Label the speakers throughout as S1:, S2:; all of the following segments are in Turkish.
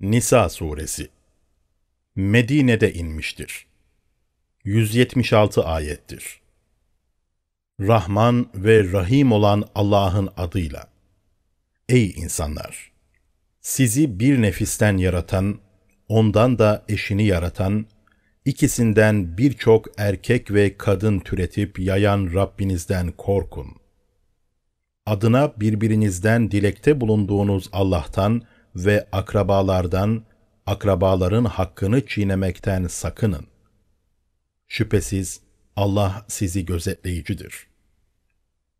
S1: Nisa suresi Medine'de inmiştir. 176 ayettir. Rahman ve Rahim olan Allah'ın adıyla. Ey insanlar! Sizi bir nefisten yaratan, ondan da eşini yaratan, ikisinden birçok erkek ve kadın türetip yayan Rabbinizden korkun. Adına birbirinizden dilekte bulunduğunuz Allah'tan, ve akrabalardan, akrabaların hakkını çiğnemekten sakının. Şüphesiz Allah sizi gözetleyicidir.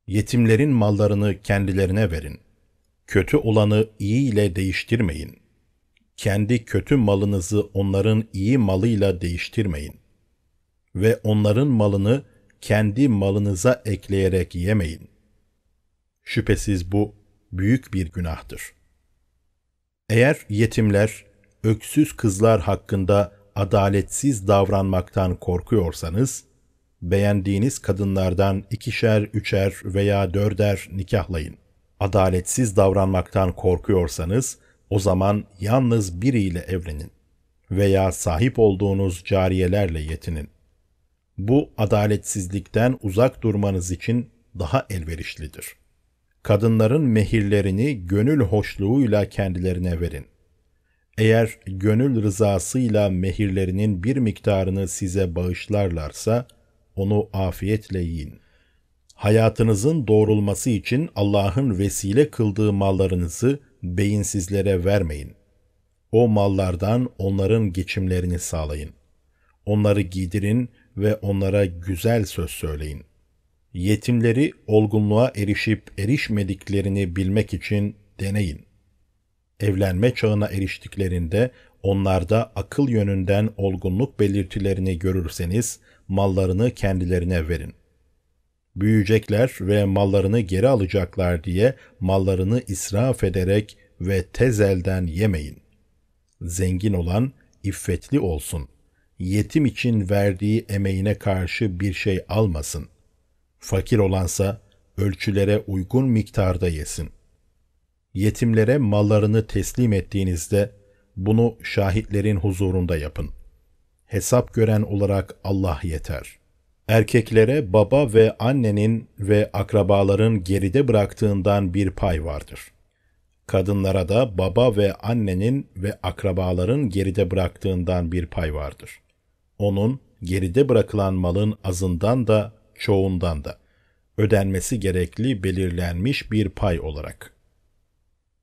S1: Yetimlerin mallarını kendilerine verin. Kötü olanı iyi ile değiştirmeyin. Kendi kötü malınızı onların iyi malıyla değiştirmeyin. Ve onların malını kendi malınıza ekleyerek yemeyin. Şüphesiz bu büyük bir günahtır.'' Eğer yetimler, öksüz kızlar hakkında adaletsiz davranmaktan korkuyorsanız, beğendiğiniz kadınlardan ikişer, üçer veya dörder nikahlayın. Adaletsiz davranmaktan korkuyorsanız, o zaman yalnız biriyle evlenin veya sahip olduğunuz cariyelerle yetinin. Bu adaletsizlikten uzak durmanız için daha elverişlidir. Kadınların mehirlerini gönül hoşluğuyla kendilerine verin. Eğer gönül rızasıyla mehirlerinin bir miktarını size bağışlarlarsa onu afiyetle yiyin. Hayatınızın doğrulması için Allah'ın vesile kıldığı mallarınızı beyinsizlere vermeyin. O mallardan onların geçimlerini sağlayın. Onları giydirin ve onlara güzel söz söyleyin yetimleri olgunluğa erişip erişmediklerini bilmek için deneyin. Evlenme çağına eriştiklerinde onlarda akıl yönünden olgunluk belirtilerini görürseniz mallarını kendilerine verin. Büyüyecekler ve mallarını geri alacaklar diye mallarını israf ederek ve tezelden yemeyin. Zengin olan iffetli olsun. Yetim için verdiği emeğine karşı bir şey almasın.'' Fakir olansa ölçülere uygun miktarda yesin. Yetimlere mallarını teslim ettiğinizde bunu şahitlerin huzurunda yapın. Hesap gören olarak Allah yeter. Erkeklere baba ve annenin ve akrabaların geride bıraktığından bir pay vardır. Kadınlara da baba ve annenin ve akrabaların geride bıraktığından bir pay vardır. Onun geride bırakılan malın azından da çoğundan da ödenmesi gerekli belirlenmiş bir pay olarak.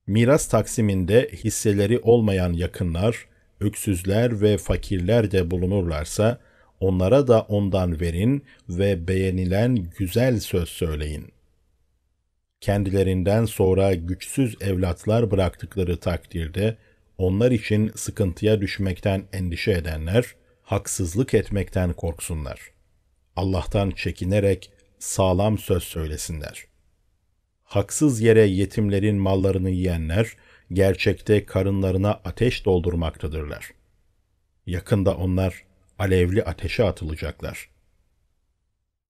S1: Miras taksiminde hisseleri olmayan yakınlar, öksüzler ve fakirler de bulunurlarsa onlara da ondan verin ve beğenilen güzel söz söyleyin. Kendilerinden sonra güçsüz evlatlar bıraktıkları takdirde onlar için sıkıntıya düşmekten endişe edenler haksızlık etmekten korksunlar.'' Allah'tan çekinerek sağlam söz söylesinler. Haksız yere yetimlerin mallarını yiyenler, gerçekte karınlarına ateş doldurmaktadırlar. Yakında onlar alevli ateşe atılacaklar.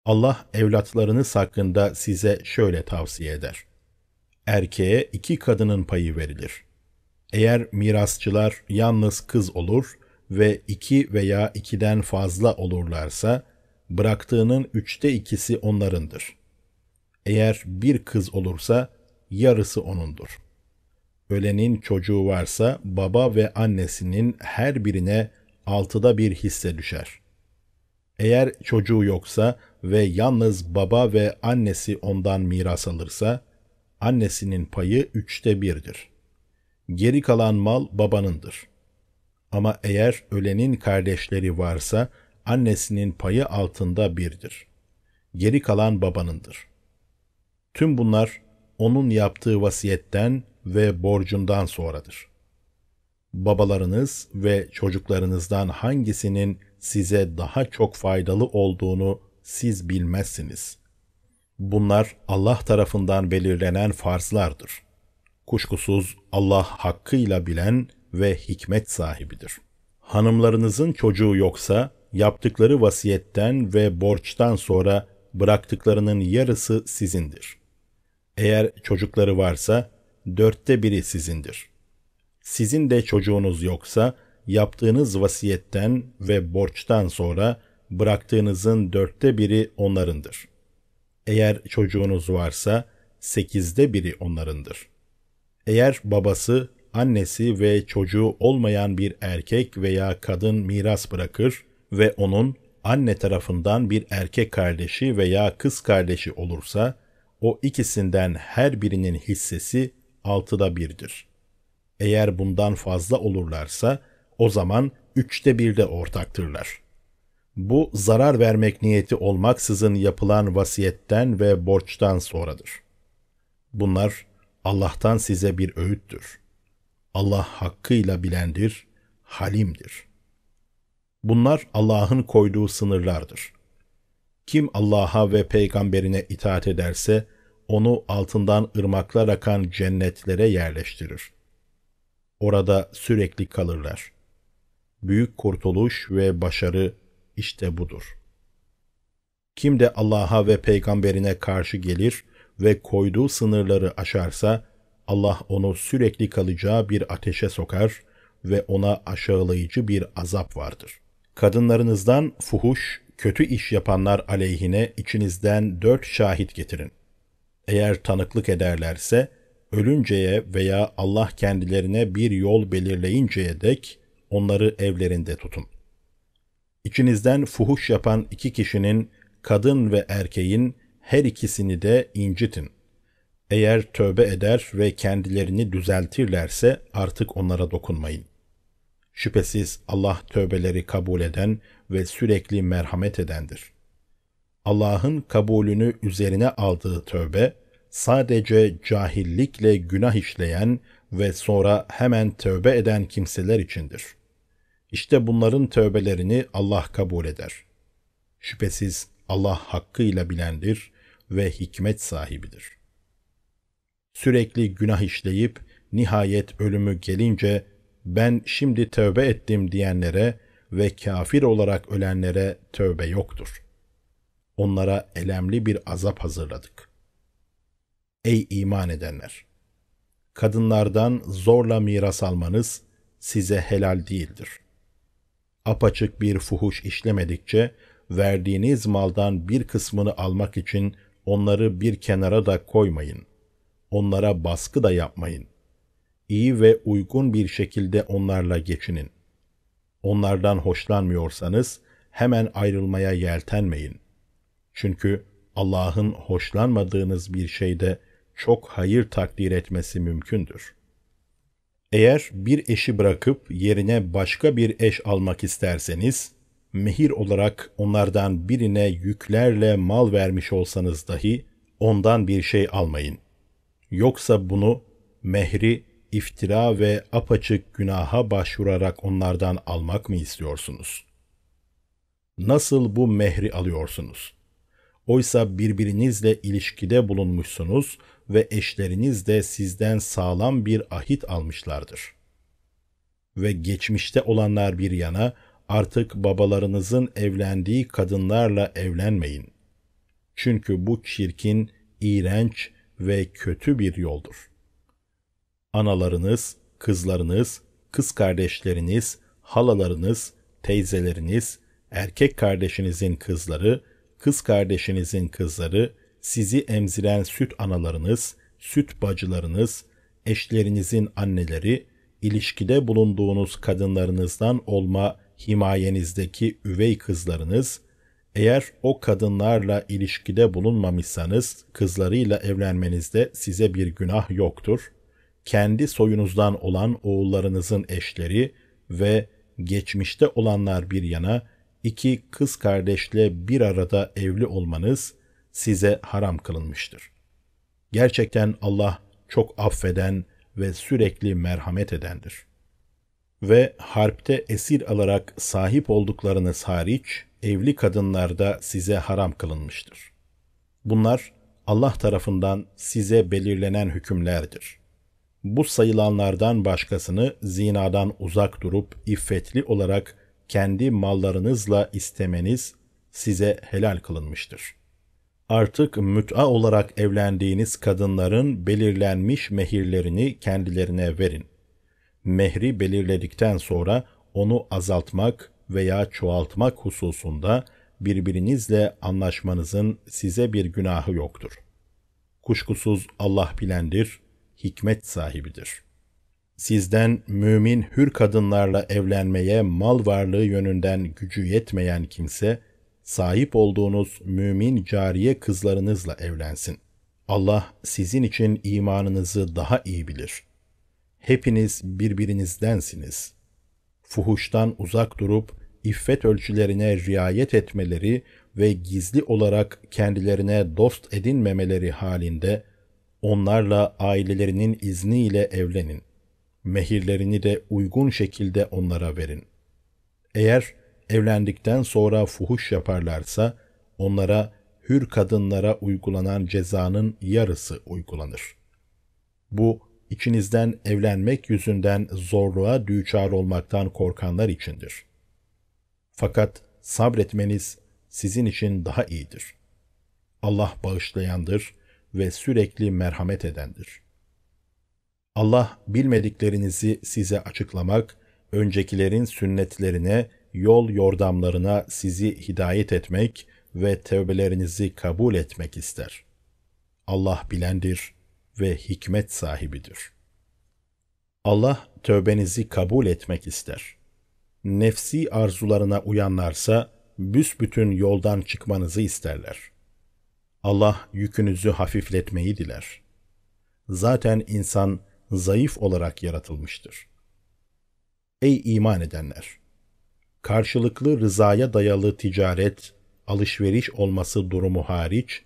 S1: Allah evlatlarınız hakkında size şöyle tavsiye eder. Erkeğe iki kadının payı verilir. Eğer mirasçılar yalnız kız olur ve iki veya ikiden fazla olurlarsa, bıraktığının üçte ikisi onlarındır. Eğer bir kız olursa yarısı onundur. Ölenin çocuğu varsa baba ve annesinin her birine altıda bir hisse düşer. Eğer çocuğu yoksa ve yalnız baba ve annesi ondan miras alırsa, annesinin payı üçte birdir. Geri kalan mal babanındır. Ama eğer ölenin kardeşleri varsa annesinin payı altında birdir. Geri kalan babanındır. Tüm bunlar onun yaptığı vasiyetten ve borcundan sonradır. Babalarınız ve çocuklarınızdan hangisinin size daha çok faydalı olduğunu siz bilmezsiniz. Bunlar Allah tarafından belirlenen farzlardır. Kuşkusuz Allah hakkıyla bilen ve hikmet sahibidir. Hanımlarınızın çocuğu yoksa yaptıkları vasiyetten ve borçtan sonra bıraktıklarının yarısı sizindir. Eğer çocukları varsa dörtte biri sizindir. Sizin de çocuğunuz yoksa yaptığınız vasiyetten ve borçtan sonra bıraktığınızın dörtte biri onlarındır. Eğer çocuğunuz varsa sekizde biri onlarındır. Eğer babası, annesi ve çocuğu olmayan bir erkek veya kadın miras bırakır, ve onun anne tarafından bir erkek kardeşi veya kız kardeşi olursa o ikisinden her birinin hissesi altıda birdir. Eğer bundan fazla olurlarsa o zaman üçte birde ortaktırlar. Bu zarar vermek niyeti olmaksızın yapılan vasiyetten ve borçtan sonradır. Bunlar Allah'tan size bir öğüttür. Allah hakkıyla bilendir, halimdir.'' Bunlar Allah'ın koyduğu sınırlardır. Kim Allah'a ve peygamberine itaat ederse onu altından ırmaklar akan cennetlere yerleştirir. Orada sürekli kalırlar. Büyük kurtuluş ve başarı işte budur. Kim de Allah'a ve peygamberine karşı gelir ve koyduğu sınırları aşarsa Allah onu sürekli kalacağı bir ateşe sokar ve ona aşağılayıcı bir azap vardır.'' Kadınlarınızdan fuhuş, kötü iş yapanlar aleyhine içinizden dört şahit getirin. Eğer tanıklık ederlerse, ölünceye veya Allah kendilerine bir yol belirleyinceye dek onları evlerinde tutun. İçinizden fuhuş yapan iki kişinin, kadın ve erkeğin her ikisini de incitin. Eğer tövbe eder ve kendilerini düzeltirlerse artık onlara dokunmayın. Şüphesiz Allah tövbeleri kabul eden ve sürekli merhamet edendir. Allah'ın kabulünü üzerine aldığı tövbe sadece cahillikle günah işleyen ve sonra hemen tövbe eden kimseler içindir. İşte bunların tövbelerini Allah kabul eder. Şüphesiz Allah hakkıyla bilendir ve hikmet sahibidir. Sürekli günah işleyip nihayet ölümü gelince ben şimdi tövbe ettim diyenlere ve kafir olarak ölenlere tövbe yoktur. Onlara elemli bir azap hazırladık. Ey iman edenler! Kadınlardan zorla miras almanız size helal değildir. Apaçık bir fuhuş işlemedikçe verdiğiniz maldan bir kısmını almak için onları bir kenara da koymayın. Onlara baskı da yapmayın iyi ve uygun bir şekilde onlarla geçinin. Onlardan hoşlanmıyorsanız hemen ayrılmaya yeltenmeyin. Çünkü Allah'ın hoşlanmadığınız bir şeyde çok hayır takdir etmesi mümkündür. Eğer bir eşi bırakıp yerine başka bir eş almak isterseniz, mehir olarak onlardan birine yüklerle mal vermiş olsanız dahi ondan bir şey almayın. Yoksa bunu mehri iftira ve apaçık günaha başvurarak onlardan almak mı istiyorsunuz? Nasıl bu mehri alıyorsunuz? Oysa birbirinizle ilişkide bulunmuşsunuz ve eşleriniz de sizden sağlam bir ahit almışlardır. Ve geçmişte olanlar bir yana artık babalarınızın evlendiği kadınlarla evlenmeyin. Çünkü bu çirkin, iğrenç ve kötü bir yoldur.'' analarınız, kızlarınız, kız kardeşleriniz, halalarınız, teyzeleriniz, erkek kardeşinizin kızları, kız kardeşinizin kızları, sizi emziren süt analarınız, süt bacılarınız, eşlerinizin anneleri, ilişkide bulunduğunuz kadınlarınızdan olma himayenizdeki üvey kızlarınız, eğer o kadınlarla ilişkide bulunmamışsanız kızlarıyla evlenmenizde size bir günah yoktur kendi soyunuzdan olan oğullarınızın eşleri ve geçmişte olanlar bir yana iki kız kardeşle bir arada evli olmanız size haram kılınmıştır. Gerçekten Allah çok affeden ve sürekli merhamet edendir. Ve harpte esir alarak sahip olduklarınız hariç evli kadınlarda size haram kılınmıştır. Bunlar Allah tarafından size belirlenen hükümlerdir.'' bu sayılanlardan başkasını zinadan uzak durup iffetli olarak kendi mallarınızla istemeniz size helal kılınmıştır. Artık müt'a olarak evlendiğiniz kadınların belirlenmiş mehirlerini kendilerine verin. Mehri belirledikten sonra onu azaltmak veya çoğaltmak hususunda birbirinizle anlaşmanızın size bir günahı yoktur. Kuşkusuz Allah bilendir, hikmet sahibidir. Sizden mümin hür kadınlarla evlenmeye mal varlığı yönünden gücü yetmeyen kimse, sahip olduğunuz mümin cariye kızlarınızla evlensin. Allah sizin için imanınızı daha iyi bilir. Hepiniz birbirinizdensiniz. Fuhuştan uzak durup iffet ölçülerine riayet etmeleri ve gizli olarak kendilerine dost edinmemeleri halinde Onlarla ailelerinin izniyle evlenin. Mehirlerini de uygun şekilde onlara verin. Eğer evlendikten sonra fuhuş yaparlarsa onlara hür kadınlara uygulanan cezanın yarısı uygulanır. Bu içinizden evlenmek yüzünden zorluğa düçar olmaktan korkanlar içindir. Fakat sabretmeniz sizin için daha iyidir. Allah bağışlayandır, ve sürekli merhamet edendir. Allah bilmediklerinizi size açıklamak, öncekilerin sünnetlerine, yol yordamlarına sizi hidayet etmek ve tevbelerinizi kabul etmek ister. Allah bilendir ve hikmet sahibidir. Allah tövbenizi kabul etmek ister. Nefsi arzularına uyanlarsa büsbütün yoldan çıkmanızı isterler.'' Allah yükünüzü hafifletmeyi diler. Zaten insan zayıf olarak yaratılmıştır. Ey iman edenler! Karşılıklı rızaya dayalı ticaret, alışveriş olması durumu hariç,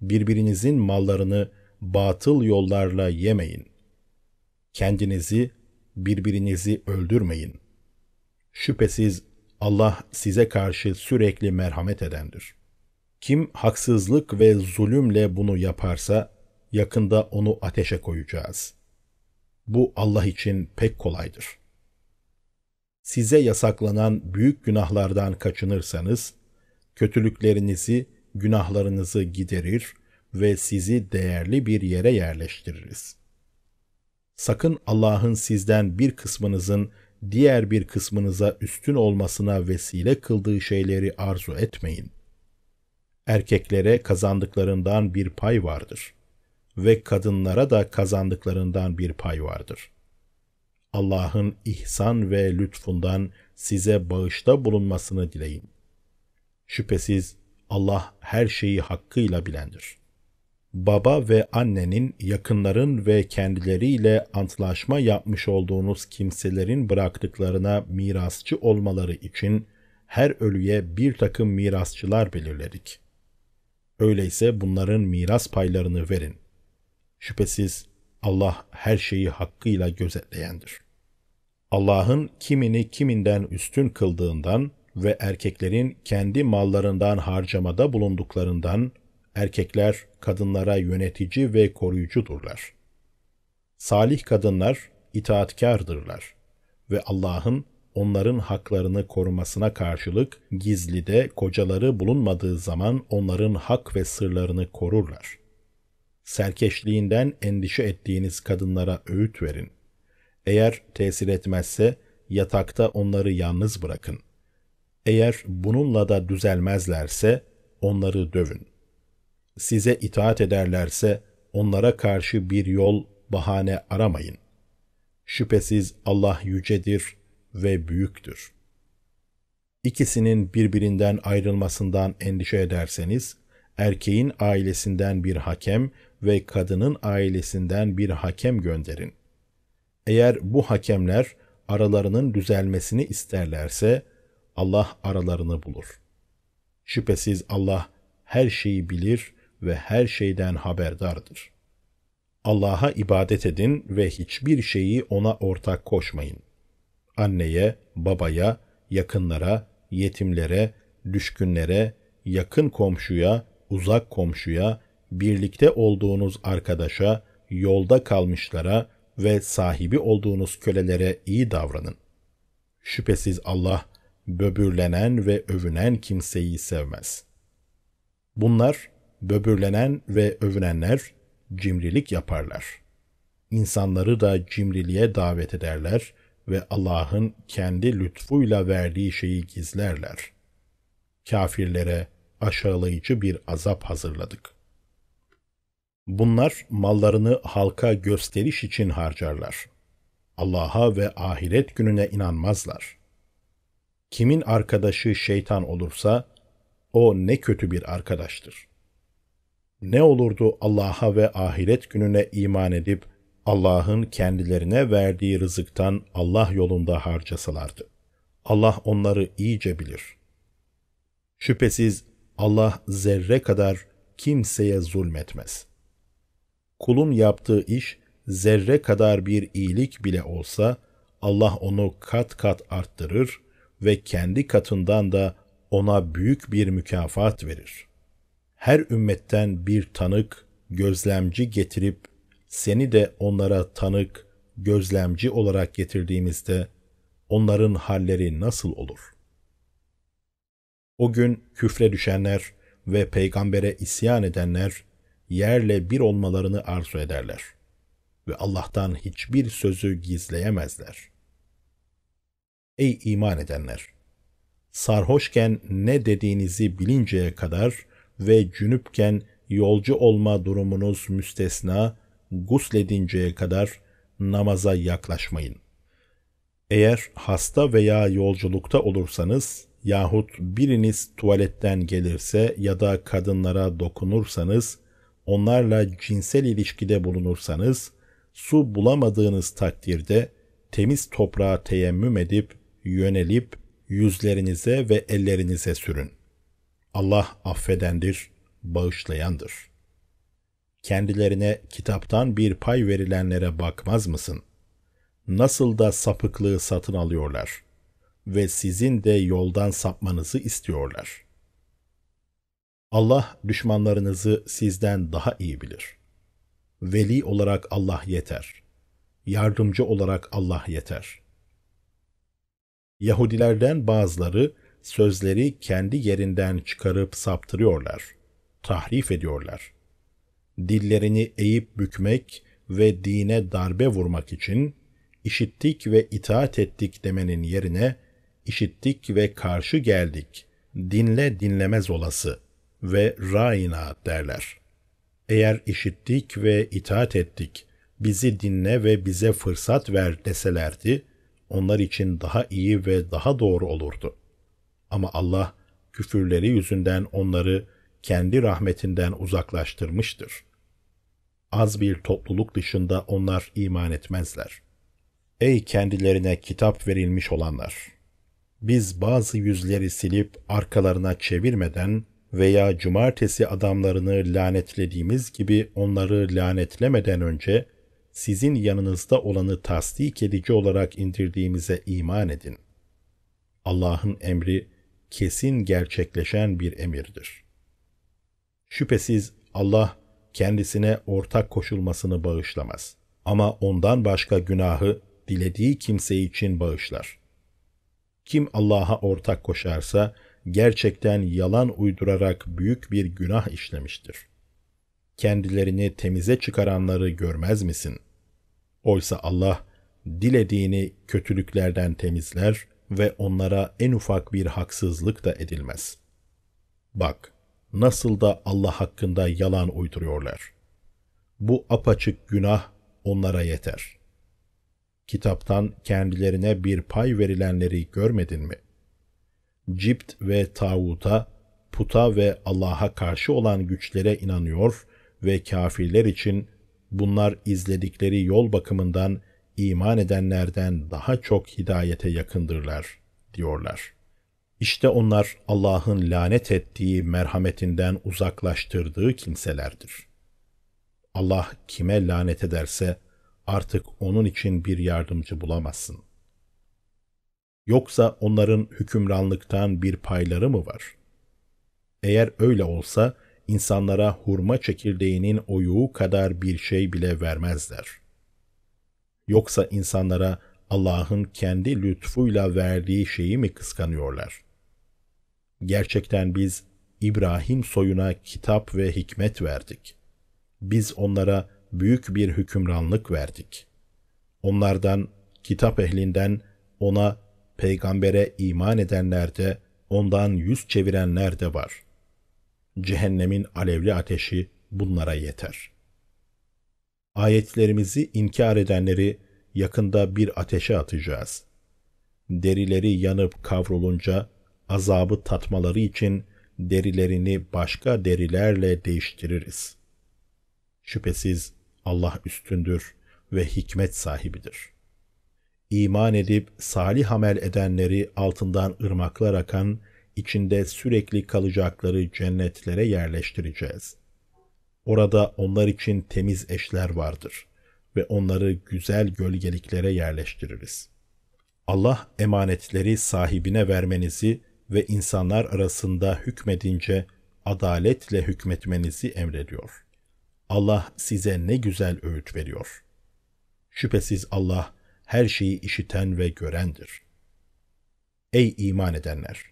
S1: birbirinizin mallarını batıl yollarla yemeyin. Kendinizi, birbirinizi öldürmeyin. Şüphesiz Allah size karşı sürekli merhamet edendir.'' Kim haksızlık ve zulümle bunu yaparsa yakında onu ateşe koyacağız. Bu Allah için pek kolaydır. Size yasaklanan büyük günahlardan kaçınırsanız kötülüklerinizi, günahlarınızı giderir ve sizi değerli bir yere yerleştiririz. Sakın Allah'ın sizden bir kısmınızın diğer bir kısmınıza üstün olmasına vesile kıldığı şeyleri arzu etmeyin.'' erkeklere kazandıklarından bir pay vardır ve kadınlara da kazandıklarından bir pay vardır. Allah'ın ihsan ve lütfundan size bağışta bulunmasını dileyin. Şüphesiz Allah her şeyi hakkıyla bilendir. Baba ve annenin yakınların ve kendileriyle antlaşma yapmış olduğunuz kimselerin bıraktıklarına mirasçı olmaları için her ölüye bir takım mirasçılar belirledik. Öyleyse bunların miras paylarını verin. Şüphesiz Allah her şeyi hakkıyla gözetleyendir. Allah'ın kimini kiminden üstün kıldığından ve erkeklerin kendi mallarından harcamada bulunduklarından erkekler kadınlara yönetici ve koruyucudurlar. Salih kadınlar itaatkardırlar ve Allah'ın onların haklarını korumasına karşılık gizli de kocaları bulunmadığı zaman onların hak ve sırlarını korurlar. Serkeşliğinden endişe ettiğiniz kadınlara öğüt verin. Eğer tesir etmezse yatakta onları yalnız bırakın. Eğer bununla da düzelmezlerse onları dövün. Size itaat ederlerse onlara karşı bir yol, bahane aramayın. Şüphesiz Allah yücedir, ve büyüktür. İkisinin birbirinden ayrılmasından endişe ederseniz, erkeğin ailesinden bir hakem ve kadının ailesinden bir hakem gönderin. Eğer bu hakemler aralarının düzelmesini isterlerse Allah aralarını bulur. Şüphesiz Allah her şeyi bilir ve her şeyden haberdardır. Allah'a ibadet edin ve hiçbir şeyi ona ortak koşmayın anneye, babaya, yakınlara, yetimlere, düşkünlere, yakın komşuya, uzak komşuya, birlikte olduğunuz arkadaşa, yolda kalmışlara ve sahibi olduğunuz kölelere iyi davranın. Şüphesiz Allah böbürlenen ve övünen kimseyi sevmez. Bunlar böbürlenen ve övünenler cimrilik yaparlar. İnsanları da cimriliğe davet ederler ve Allah'ın kendi lütfuyla verdiği şeyi gizlerler. Kafirlere aşağılayıcı bir azap hazırladık. Bunlar mallarını halka gösteriş için harcarlar. Allah'a ve ahiret gününe inanmazlar. Kimin arkadaşı şeytan olursa o ne kötü bir arkadaştır. Ne olurdu Allah'a ve ahiret gününe iman edip Allah'ın kendilerine verdiği rızıktan Allah yolunda harcasalardı. Allah onları iyice bilir. Şüphesiz Allah zerre kadar kimseye zulmetmez. Kulun yaptığı iş zerre kadar bir iyilik bile olsa Allah onu kat kat arttırır ve kendi katından da ona büyük bir mükafat verir. Her ümmetten bir tanık, gözlemci getirip seni de onlara tanık, gözlemci olarak getirdiğimizde onların halleri nasıl olur? O gün küfre düşenler ve peygambere isyan edenler yerle bir olmalarını arzu ederler ve Allah'tan hiçbir sözü gizleyemezler. Ey iman edenler! Sarhoşken ne dediğinizi bilinceye kadar ve cünüpken yolcu olma durumunuz müstesna gusledinceye kadar namaza yaklaşmayın. Eğer hasta veya yolculukta olursanız yahut biriniz tuvaletten gelirse ya da kadınlara dokunursanız, onlarla cinsel ilişkide bulunursanız, su bulamadığınız takdirde temiz toprağa teyemmüm edip, yönelip yüzlerinize ve ellerinize sürün. Allah affedendir, bağışlayandır.'' kendilerine kitaptan bir pay verilenlere bakmaz mısın? Nasıl da sapıklığı satın alıyorlar ve sizin de yoldan sapmanızı istiyorlar. Allah düşmanlarınızı sizden daha iyi bilir. Veli olarak Allah yeter. Yardımcı olarak Allah yeter. Yahudilerden bazıları sözleri kendi yerinden çıkarıp saptırıyorlar, tahrif ediyorlar.'' dillerini eğip bükmek ve dine darbe vurmak için işittik ve itaat ettik demenin yerine işittik ve karşı geldik, dinle dinlemez olası ve raina derler. Eğer işittik ve itaat ettik, bizi dinle ve bize fırsat ver deselerdi, onlar için daha iyi ve daha doğru olurdu. Ama Allah küfürleri yüzünden onları kendi rahmetinden uzaklaştırmıştır. Az bir topluluk dışında onlar iman etmezler. Ey kendilerine kitap verilmiş olanlar! Biz bazı yüzleri silip arkalarına çevirmeden veya cumartesi adamlarını lanetlediğimiz gibi onları lanetlemeden önce sizin yanınızda olanı tasdik edici olarak indirdiğimize iman edin. Allah'ın emri kesin gerçekleşen bir emirdir. Şüphesiz Allah kendisine ortak koşulmasını bağışlamaz. Ama ondan başka günahı dilediği kimse için bağışlar. Kim Allah'a ortak koşarsa gerçekten yalan uydurarak büyük bir günah işlemiştir. Kendilerini temize çıkaranları görmez misin? Oysa Allah dilediğini kötülüklerden temizler ve onlara en ufak bir haksızlık da edilmez. Bak, nasıl da Allah hakkında yalan uyduruyorlar. Bu apaçık günah onlara yeter. Kitaptan kendilerine bir pay verilenleri görmedin mi? Cipt ve tağuta, puta ve Allah'a karşı olan güçlere inanıyor ve kafirler için bunlar izledikleri yol bakımından iman edenlerden daha çok hidayete yakındırlar, diyorlar.'' İşte onlar Allah'ın lanet ettiği merhametinden uzaklaştırdığı kimselerdir. Allah kime lanet ederse artık onun için bir yardımcı bulamazsın. Yoksa onların hükümranlıktan bir payları mı var? Eğer öyle olsa insanlara hurma çekirdeğinin oyuğu kadar bir şey bile vermezler. Yoksa insanlara Allah'ın kendi lütfuyla verdiği şeyi mi kıskanıyorlar?'' Gerçekten biz İbrahim soyuna kitap ve hikmet verdik. Biz onlara büyük bir hükümranlık verdik. Onlardan, kitap ehlinden ona, peygambere iman edenler de, ondan yüz çevirenler de var. Cehennemin alevli ateşi bunlara yeter. Ayetlerimizi inkar edenleri yakında bir ateşe atacağız. Derileri yanıp kavrulunca azabı tatmaları için derilerini başka derilerle değiştiririz. Şüphesiz Allah üstündür ve hikmet sahibidir. İman edip salih amel edenleri altından ırmaklar akan, içinde sürekli kalacakları cennetlere yerleştireceğiz. Orada onlar için temiz eşler vardır ve onları güzel gölgeliklere yerleştiririz. Allah emanetleri sahibine vermenizi ve insanlar arasında hükmedince adaletle hükmetmenizi emrediyor. Allah size ne güzel öğüt veriyor. Şüphesiz Allah her şeyi işiten ve görendir. Ey iman edenler!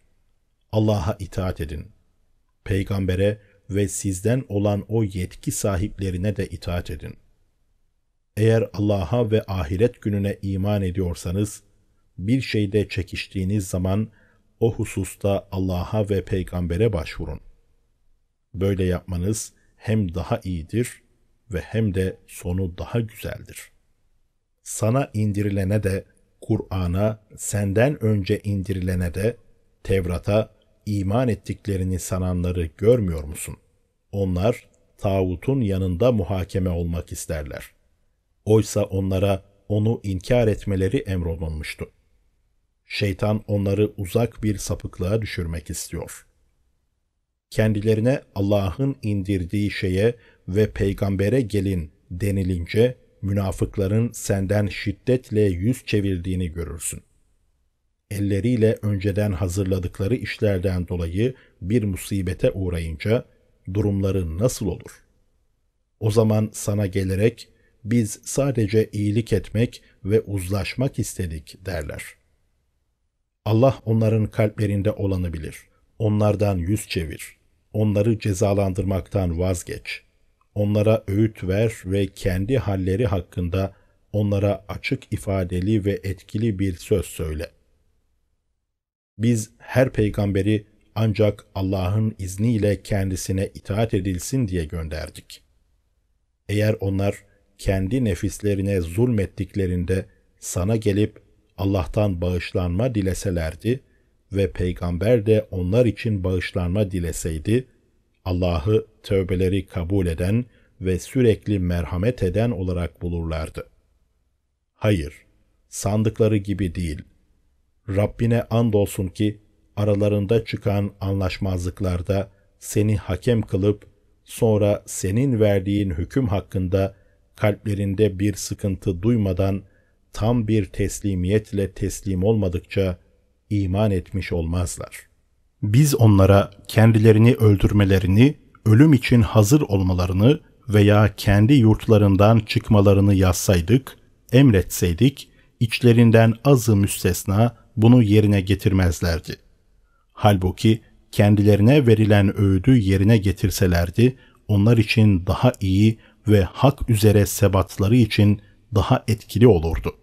S1: Allah'a itaat edin. Peygambere ve sizden olan o yetki sahiplerine de itaat edin. Eğer Allah'a ve ahiret gününe iman ediyorsanız, bir şeyde çekiştiğiniz zaman o hususta Allah'a ve peygambere başvurun. Böyle yapmanız hem daha iyidir ve hem de sonu daha güzeldir. Sana indirilene de Kur'an'a, senden önce indirilene de Tevrat'a iman ettiklerini sananları görmüyor musun? Onlar tağutun yanında muhakeme olmak isterler. Oysa onlara onu inkar etmeleri emrolunmuştu. Şeytan onları uzak bir sapıklığa düşürmek istiyor. Kendilerine Allah'ın indirdiği şeye ve peygambere gelin denilince münafıkların senden şiddetle yüz çevirdiğini görürsün. Elleriyle önceden hazırladıkları işlerden dolayı bir musibete uğrayınca durumları nasıl olur? O zaman sana gelerek biz sadece iyilik etmek ve uzlaşmak istedik derler.'' Allah onların kalplerinde olanı bilir. Onlardan yüz çevir. Onları cezalandırmaktan vazgeç. Onlara öğüt ver ve kendi halleri hakkında onlara açık ifadeli ve etkili bir söz söyle. Biz her peygamberi ancak Allah'ın izniyle kendisine itaat edilsin diye gönderdik. Eğer onlar kendi nefislerine zulmettiklerinde sana gelip Allah'tan bağışlanma dileselerdi ve peygamber de onlar için bağışlanma dileseydi, Allah'ı tövbeleri kabul eden ve sürekli merhamet eden olarak bulurlardı. Hayır, sandıkları gibi değil. Rabbine andolsun ki aralarında çıkan anlaşmazlıklarda seni hakem kılıp sonra senin verdiğin hüküm hakkında kalplerinde bir sıkıntı duymadan tam bir teslimiyetle teslim olmadıkça iman etmiş olmazlar. Biz onlara kendilerini öldürmelerini, ölüm için hazır olmalarını veya kendi yurtlarından çıkmalarını yazsaydık, emretseydik, içlerinden azı müstesna bunu yerine getirmezlerdi. Halbuki kendilerine verilen öğüdü yerine getirselerdi, onlar için daha iyi ve hak üzere sebatları için daha etkili olurdu.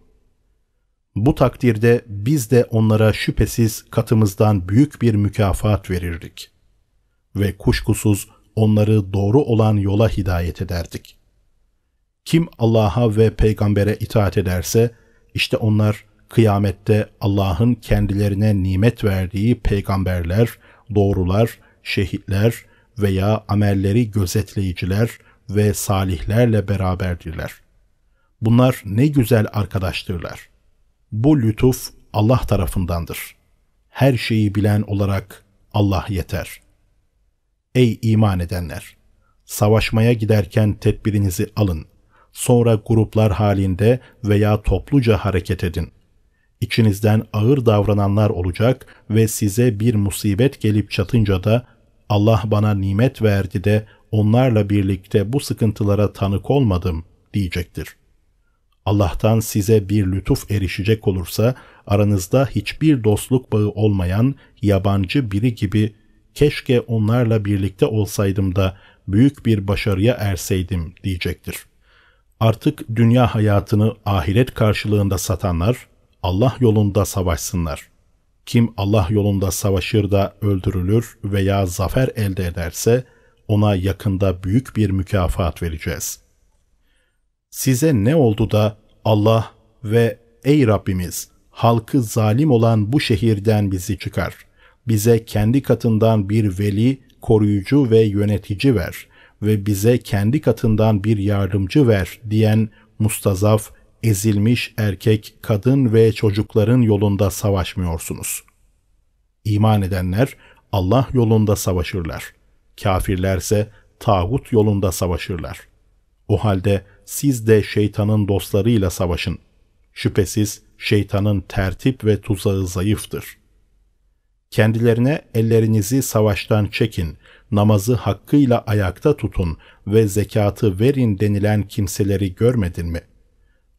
S1: Bu takdirde biz de onlara şüphesiz katımızdan büyük bir mükafat verirdik ve kuşkusuz onları doğru olan yola hidayet ederdik. Kim Allah'a ve peygambere itaat ederse işte onlar kıyamette Allah'ın kendilerine nimet verdiği peygamberler, doğrular, şehitler veya amelleri gözetleyiciler ve salihlerle beraberdirler. Bunlar ne güzel arkadaştırlar.'' Bu lütuf Allah tarafındandır. Her şeyi bilen olarak Allah yeter. Ey iman edenler! Savaşmaya giderken tedbirinizi alın. Sonra gruplar halinde veya topluca hareket edin. İçinizden ağır davrananlar olacak ve size bir musibet gelip çatınca da Allah bana nimet verdi de onlarla birlikte bu sıkıntılara tanık olmadım diyecektir.'' Allah'tan size bir lütuf erişecek olursa aranızda hiçbir dostluk bağı olmayan yabancı biri gibi keşke onlarla birlikte olsaydım da büyük bir başarıya erseydim diyecektir. Artık dünya hayatını ahiret karşılığında satanlar Allah yolunda savaşsınlar. Kim Allah yolunda savaşır da öldürülür veya zafer elde ederse ona yakında büyük bir mükafat vereceğiz.'' size ne oldu da Allah ve ey Rabbimiz halkı zalim olan bu şehirden bizi çıkar. Bize kendi katından bir veli, koruyucu ve yönetici ver ve bize kendi katından bir yardımcı ver diyen mustazaf, ezilmiş erkek, kadın ve çocukların yolunda savaşmıyorsunuz. İman edenler Allah yolunda savaşırlar. Kafirlerse tağut yolunda savaşırlar. O halde siz de şeytanın dostlarıyla savaşın. Şüphesiz şeytanın tertip ve tuzağı zayıftır. Kendilerine ellerinizi savaştan çekin, namazı hakkıyla ayakta tutun ve zekatı verin denilen kimseleri görmedin mi?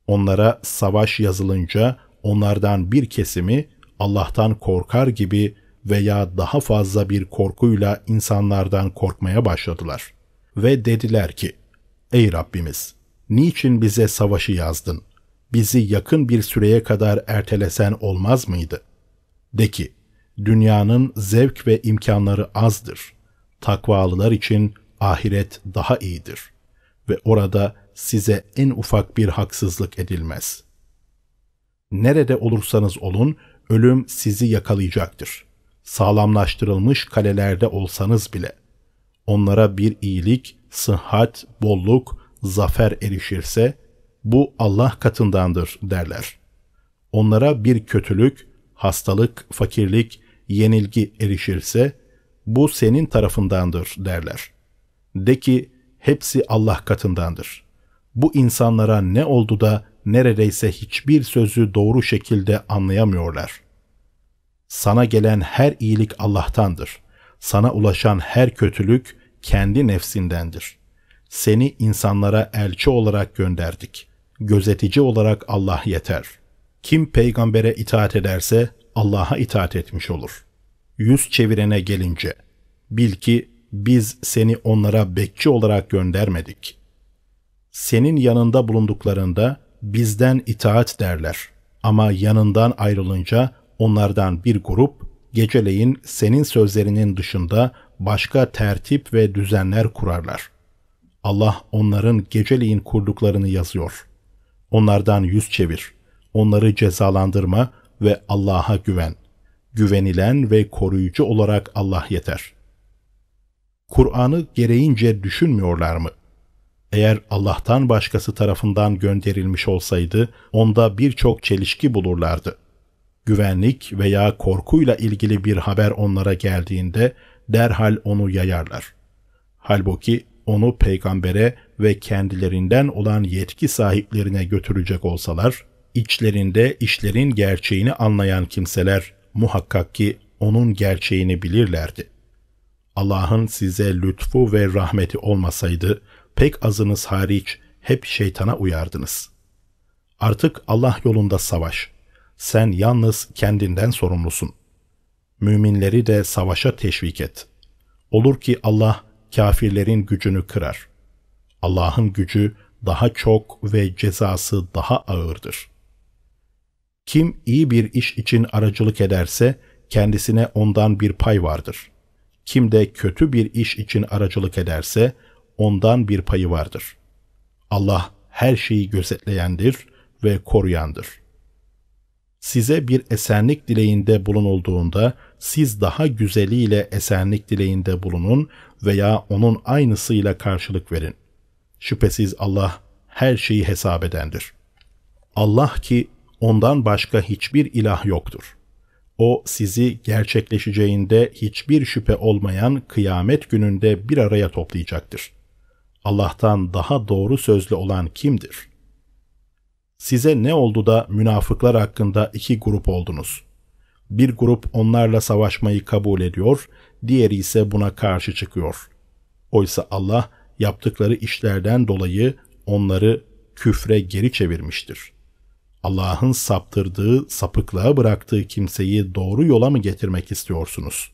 S1: Onlara savaş yazılınca onlardan bir kesimi Allah'tan korkar gibi veya daha fazla bir korkuyla insanlardan korkmaya başladılar. Ve dediler ki, Ey Rabbimiz! niçin bize savaşı yazdın? Bizi yakın bir süreye kadar ertelesen olmaz mıydı? De ki, dünyanın zevk ve imkanları azdır. Takvalılar için ahiret daha iyidir. Ve orada size en ufak bir haksızlık edilmez. Nerede olursanız olun, ölüm sizi yakalayacaktır. Sağlamlaştırılmış kalelerde olsanız bile. Onlara bir iyilik, sıhhat, bolluk, zafer erişirse bu Allah katındandır derler. Onlara bir kötülük, hastalık, fakirlik, yenilgi erişirse bu senin tarafındandır derler. De ki hepsi Allah katındandır. Bu insanlara ne oldu da neredeyse hiçbir sözü doğru şekilde anlayamıyorlar. Sana gelen her iyilik Allah'tandır. Sana ulaşan her kötülük kendi nefsindendir. Seni insanlara elçi olarak gönderdik. Gözetici olarak Allah yeter. Kim peygambere itaat ederse Allah'a itaat etmiş olur. Yüz çevirene gelince, bil ki biz seni onlara bekçi olarak göndermedik. Senin yanında bulunduklarında bizden itaat derler. Ama yanından ayrılınca onlardan bir grup geceleyin senin sözlerinin dışında başka tertip ve düzenler kurarlar. Allah onların geceleyin kurduklarını yazıyor. Onlardan yüz çevir. Onları cezalandırma ve Allah'a güven. Güvenilen ve koruyucu olarak Allah yeter. Kur'an'ı gereğince düşünmüyorlar mı? Eğer Allah'tan başkası tarafından gönderilmiş olsaydı onda birçok çelişki bulurlardı. Güvenlik veya korkuyla ilgili bir haber onlara geldiğinde derhal onu yayarlar. Halbuki onu peygambere ve kendilerinden olan yetki sahiplerine götürecek olsalar, içlerinde işlerin gerçeğini anlayan kimseler muhakkak ki onun gerçeğini bilirlerdi. Allah'ın size lütfu ve rahmeti olmasaydı pek azınız hariç hep şeytana uyardınız. Artık Allah yolunda savaş. Sen yalnız kendinden sorumlusun. Müminleri de savaşa teşvik et. Olur ki Allah kafirlerin gücünü kırar. Allah'ın gücü daha çok ve cezası daha ağırdır. Kim iyi bir iş için aracılık ederse kendisine ondan bir pay vardır. Kim de kötü bir iş için aracılık ederse ondan bir payı vardır. Allah her şeyi gözetleyendir ve koruyandır.'' size bir esenlik dileğinde bulunulduğunda siz daha güzeliyle esenlik dileğinde bulunun veya onun aynısıyla karşılık verin. Şüphesiz Allah her şeyi hesap edendir. Allah ki ondan başka hiçbir ilah yoktur. O sizi gerçekleşeceğinde hiçbir şüphe olmayan kıyamet gününde bir araya toplayacaktır. Allah'tan daha doğru sözlü olan kimdir?'' size ne oldu da münafıklar hakkında iki grup oldunuz? Bir grup onlarla savaşmayı kabul ediyor, diğeri ise buna karşı çıkıyor. Oysa Allah yaptıkları işlerden dolayı onları küfre geri çevirmiştir. Allah'ın saptırdığı, sapıklığa bıraktığı kimseyi doğru yola mı getirmek istiyorsunuz?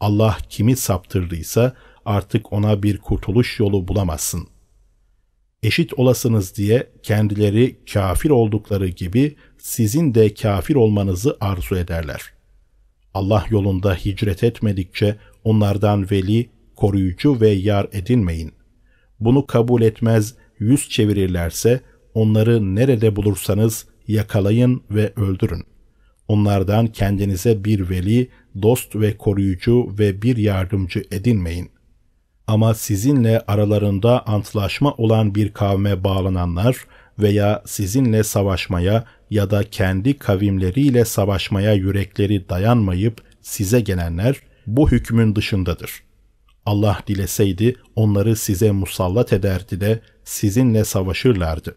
S1: Allah kimi saptırdıysa artık ona bir kurtuluş yolu bulamazsın eşit olasınız diye kendileri kafir oldukları gibi sizin de kafir olmanızı arzu ederler. Allah yolunda hicret etmedikçe onlardan veli, koruyucu ve yar edinmeyin. Bunu kabul etmez, yüz çevirirlerse onları nerede bulursanız yakalayın ve öldürün. Onlardan kendinize bir veli, dost ve koruyucu ve bir yardımcı edinmeyin ama sizinle aralarında antlaşma olan bir kavme bağlananlar veya sizinle savaşmaya ya da kendi kavimleriyle savaşmaya yürekleri dayanmayıp size gelenler bu hükmün dışındadır. Allah dileseydi onları size musallat ederdi de sizinle savaşırlardı.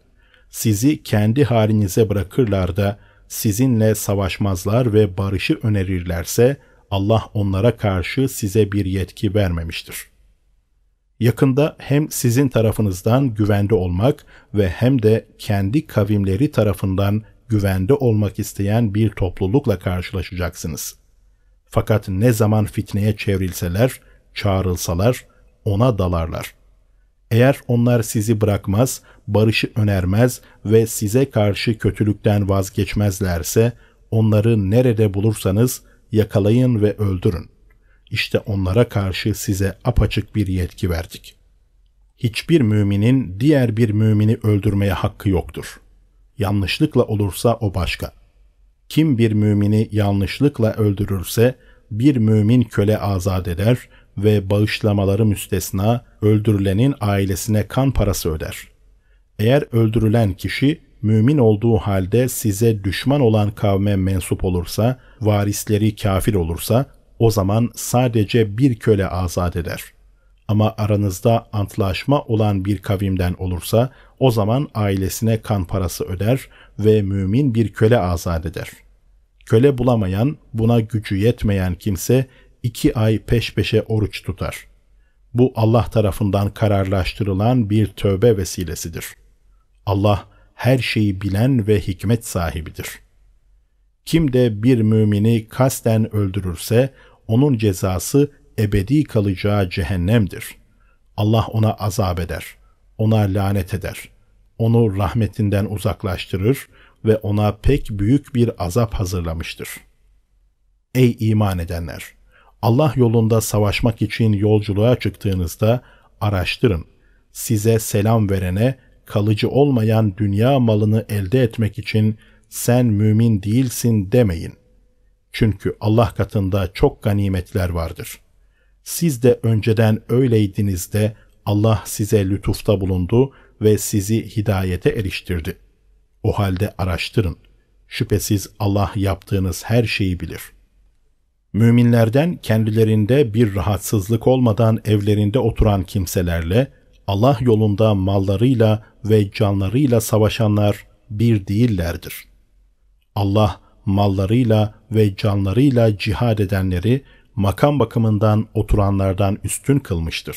S1: Sizi kendi halinize bırakırlar da sizinle savaşmazlar ve barışı önerirlerse Allah onlara karşı size bir yetki vermemiştir.'' Yakında hem sizin tarafınızdan güvende olmak ve hem de kendi kavimleri tarafından güvende olmak isteyen bir toplulukla karşılaşacaksınız. Fakat ne zaman fitneye çevrilseler, çağrılsalar ona dalarlar. Eğer onlar sizi bırakmaz, barışı önermez ve size karşı kötülükten vazgeçmezlerse onları nerede bulursanız yakalayın ve öldürün. İşte onlara karşı size apaçık bir yetki verdik. Hiçbir müminin diğer bir mümini öldürmeye hakkı yoktur. Yanlışlıkla olursa o başka. Kim bir mümini yanlışlıkla öldürürse bir mümin köle azat eder ve bağışlamaları müstesna öldürülenin ailesine kan parası öder. Eğer öldürülen kişi mümin olduğu halde size düşman olan kavme mensup olursa, varisleri kafir olursa o zaman sadece bir köle azat eder. Ama aranızda antlaşma olan bir kavimden olursa o zaman ailesine kan parası öder ve mümin bir köle azat eder. Köle bulamayan, buna gücü yetmeyen kimse iki ay peş peşe oruç tutar. Bu Allah tarafından kararlaştırılan bir tövbe vesilesidir. Allah her şeyi bilen ve hikmet sahibidir.'' Kim de bir mümini kasten öldürürse onun cezası ebedi kalacağı cehennemdir. Allah ona azap eder, ona lanet eder, onu rahmetinden uzaklaştırır ve ona pek büyük bir azap hazırlamıştır. Ey iman edenler! Allah yolunda savaşmak için yolculuğa çıktığınızda araştırın. Size selam verene kalıcı olmayan dünya malını elde etmek için sen mümin değilsin demeyin. Çünkü Allah katında çok ganimetler vardır. Siz de önceden öyleydiniz de Allah size lütufta bulundu ve sizi hidayete eriştirdi. O halde araştırın. Şüphesiz Allah yaptığınız her şeyi bilir. Müminlerden kendilerinde bir rahatsızlık olmadan evlerinde oturan kimselerle, Allah yolunda mallarıyla ve canlarıyla savaşanlar bir değillerdir.'' Allah mallarıyla ve canlarıyla cihad edenleri makam bakımından oturanlardan üstün kılmıştır.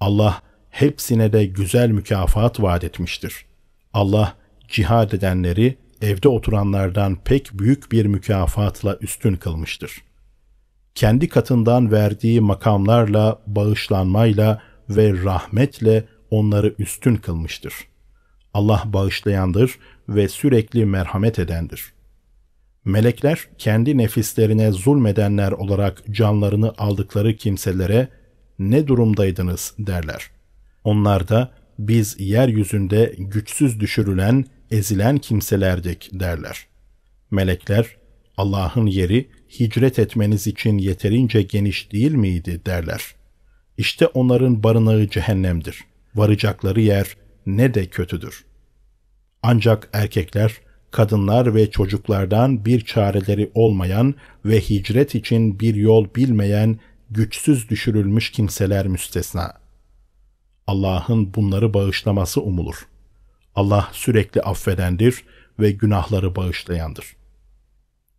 S1: Allah hepsine de güzel mükafat vaat etmiştir. Allah cihad edenleri evde oturanlardan pek büyük bir mükafatla üstün kılmıştır. Kendi katından verdiği makamlarla, bağışlanmayla ve rahmetle onları üstün kılmıştır. Allah bağışlayandır, ve sürekli merhamet edendir. Melekler kendi nefislerine zulmedenler olarak canlarını aldıkları kimselere ne durumdaydınız derler. Onlar da biz yeryüzünde güçsüz düşürülen, ezilen kimselerdik derler. Melekler Allah'ın yeri hicret etmeniz için yeterince geniş değil miydi derler. İşte onların barınağı cehennemdir. Varacakları yer ne de kötüdür.'' Ancak erkekler, kadınlar ve çocuklardan bir çareleri olmayan ve hicret için bir yol bilmeyen güçsüz düşürülmüş kimseler müstesna. Allah'ın bunları bağışlaması umulur. Allah sürekli affedendir ve günahları bağışlayandır.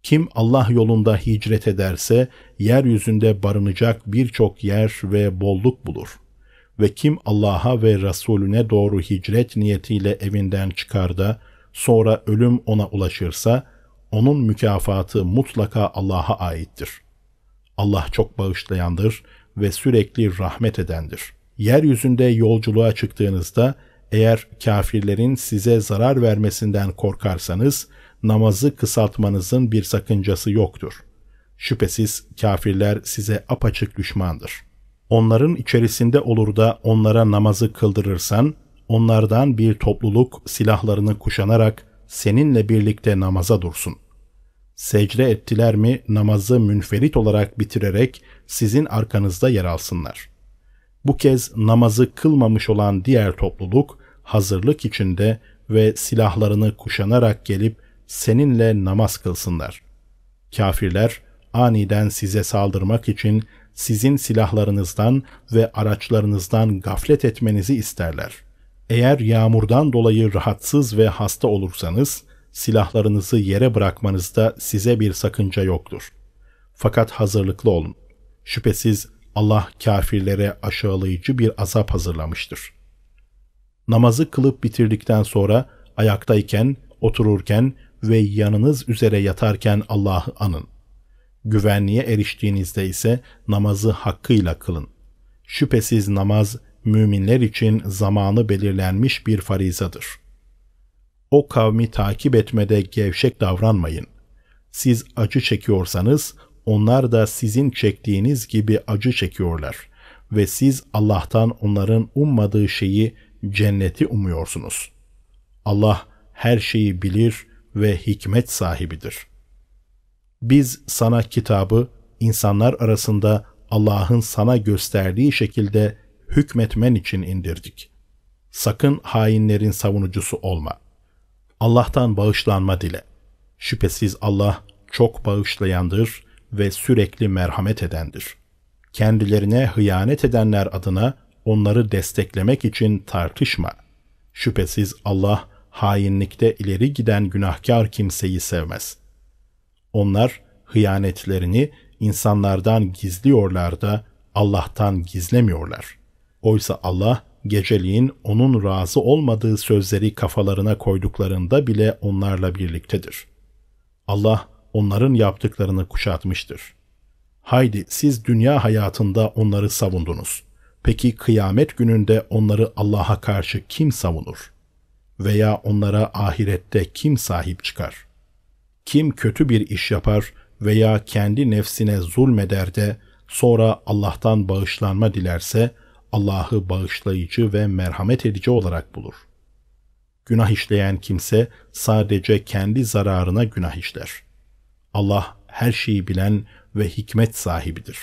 S1: Kim Allah yolunda hicret ederse yeryüzünde barınacak birçok yer ve bolluk bulur.'' ve kim Allah'a ve Resulüne doğru hicret niyetiyle evinden çıkar da sonra ölüm ona ulaşırsa onun mükafatı mutlaka Allah'a aittir. Allah çok bağışlayandır ve sürekli rahmet edendir. Yeryüzünde yolculuğa çıktığınızda eğer kafirlerin size zarar vermesinden korkarsanız namazı kısaltmanızın bir sakıncası yoktur. Şüphesiz kafirler size apaçık düşmandır.'' onların içerisinde olur da onlara namazı kıldırırsan, onlardan bir topluluk silahlarını kuşanarak seninle birlikte namaza dursun. Secde ettiler mi namazı münferit olarak bitirerek sizin arkanızda yer alsınlar. Bu kez namazı kılmamış olan diğer topluluk hazırlık içinde ve silahlarını kuşanarak gelip seninle namaz kılsınlar. Kafirler aniden size saldırmak için sizin silahlarınızdan ve araçlarınızdan gaflet etmenizi isterler. Eğer yağmurdan dolayı rahatsız ve hasta olursanız silahlarınızı yere bırakmanızda size bir sakınca yoktur. Fakat hazırlıklı olun. Şüphesiz Allah kafirlere aşağılayıcı bir azap hazırlamıştır. Namazı kılıp bitirdikten sonra ayaktayken, otururken ve yanınız üzere yatarken Allah'ı anın. Güvenliğe eriştiğinizde ise namazı hakkıyla kılın. Şüphesiz namaz müminler için zamanı belirlenmiş bir farizadır. O kavmi takip etmede gevşek davranmayın. Siz acı çekiyorsanız onlar da sizin çektiğiniz gibi acı çekiyorlar ve siz Allah'tan onların ummadığı şeyi cenneti umuyorsunuz. Allah her şeyi bilir ve hikmet sahibidir.'' Biz sana kitabı insanlar arasında Allah'ın sana gösterdiği şekilde hükmetmen için indirdik. Sakın hainlerin savunucusu olma. Allah'tan bağışlanma dile. Şüphesiz Allah çok bağışlayandır ve sürekli merhamet edendir. Kendilerine hıyanet edenler adına onları desteklemek için tartışma. Şüphesiz Allah hainlikte ileri giden günahkar kimseyi sevmez.'' Onlar hıyanetlerini insanlardan gizliyorlar da Allah'tan gizlemiyorlar. Oysa Allah geceliğin onun razı olmadığı sözleri kafalarına koyduklarında bile onlarla birliktedir. Allah onların yaptıklarını kuşatmıştır. Haydi siz dünya hayatında onları savundunuz. Peki kıyamet gününde onları Allah'a karşı kim savunur? Veya onlara ahirette kim sahip çıkar?'' kim kötü bir iş yapar veya kendi nefsine zulmeder de sonra Allah'tan bağışlanma dilerse Allah'ı bağışlayıcı ve merhamet edici olarak bulur. Günah işleyen kimse sadece kendi zararına günah işler. Allah her şeyi bilen ve hikmet sahibidir.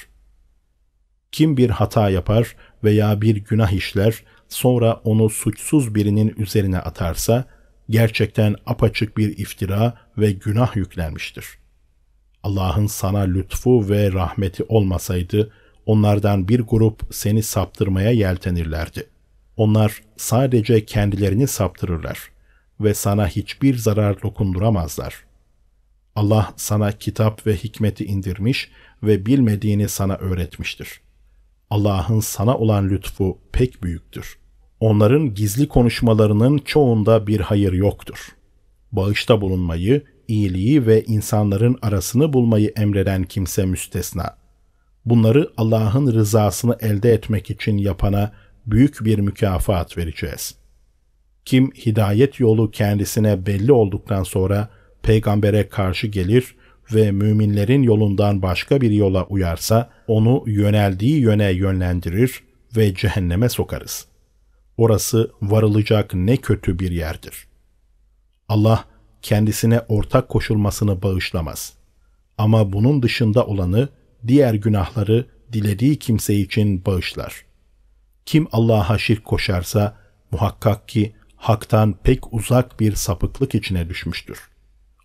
S1: Kim bir hata yapar veya bir günah işler sonra onu suçsuz birinin üzerine atarsa gerçekten apaçık bir iftira ve günah yüklenmiştir. Allah'ın sana lütfu ve rahmeti olmasaydı onlardan bir grup seni saptırmaya yeltenirlerdi. Onlar sadece kendilerini saptırırlar ve sana hiçbir zarar dokunduramazlar. Allah sana kitap ve hikmeti indirmiş ve bilmediğini sana öğretmiştir. Allah'ın sana olan lütfu pek büyüktür.'' Onların gizli konuşmalarının çoğunda bir hayır yoktur. Bağışta bulunmayı, iyiliği ve insanların arasını bulmayı emreden kimse müstesna. Bunları Allah'ın rızasını elde etmek için yapana büyük bir mükafat vereceğiz. Kim hidayet yolu kendisine belli olduktan sonra peygambere karşı gelir ve müminlerin yolundan başka bir yola uyarsa onu yöneldiği yöne yönlendirir ve cehenneme sokarız.'' Orası varılacak ne kötü bir yerdir. Allah kendisine ortak koşulmasını bağışlamaz. Ama bunun dışında olanı, diğer günahları dilediği kimse için bağışlar. Kim Allah'a şirk koşarsa muhakkak ki haktan pek uzak bir sapıklık içine düşmüştür.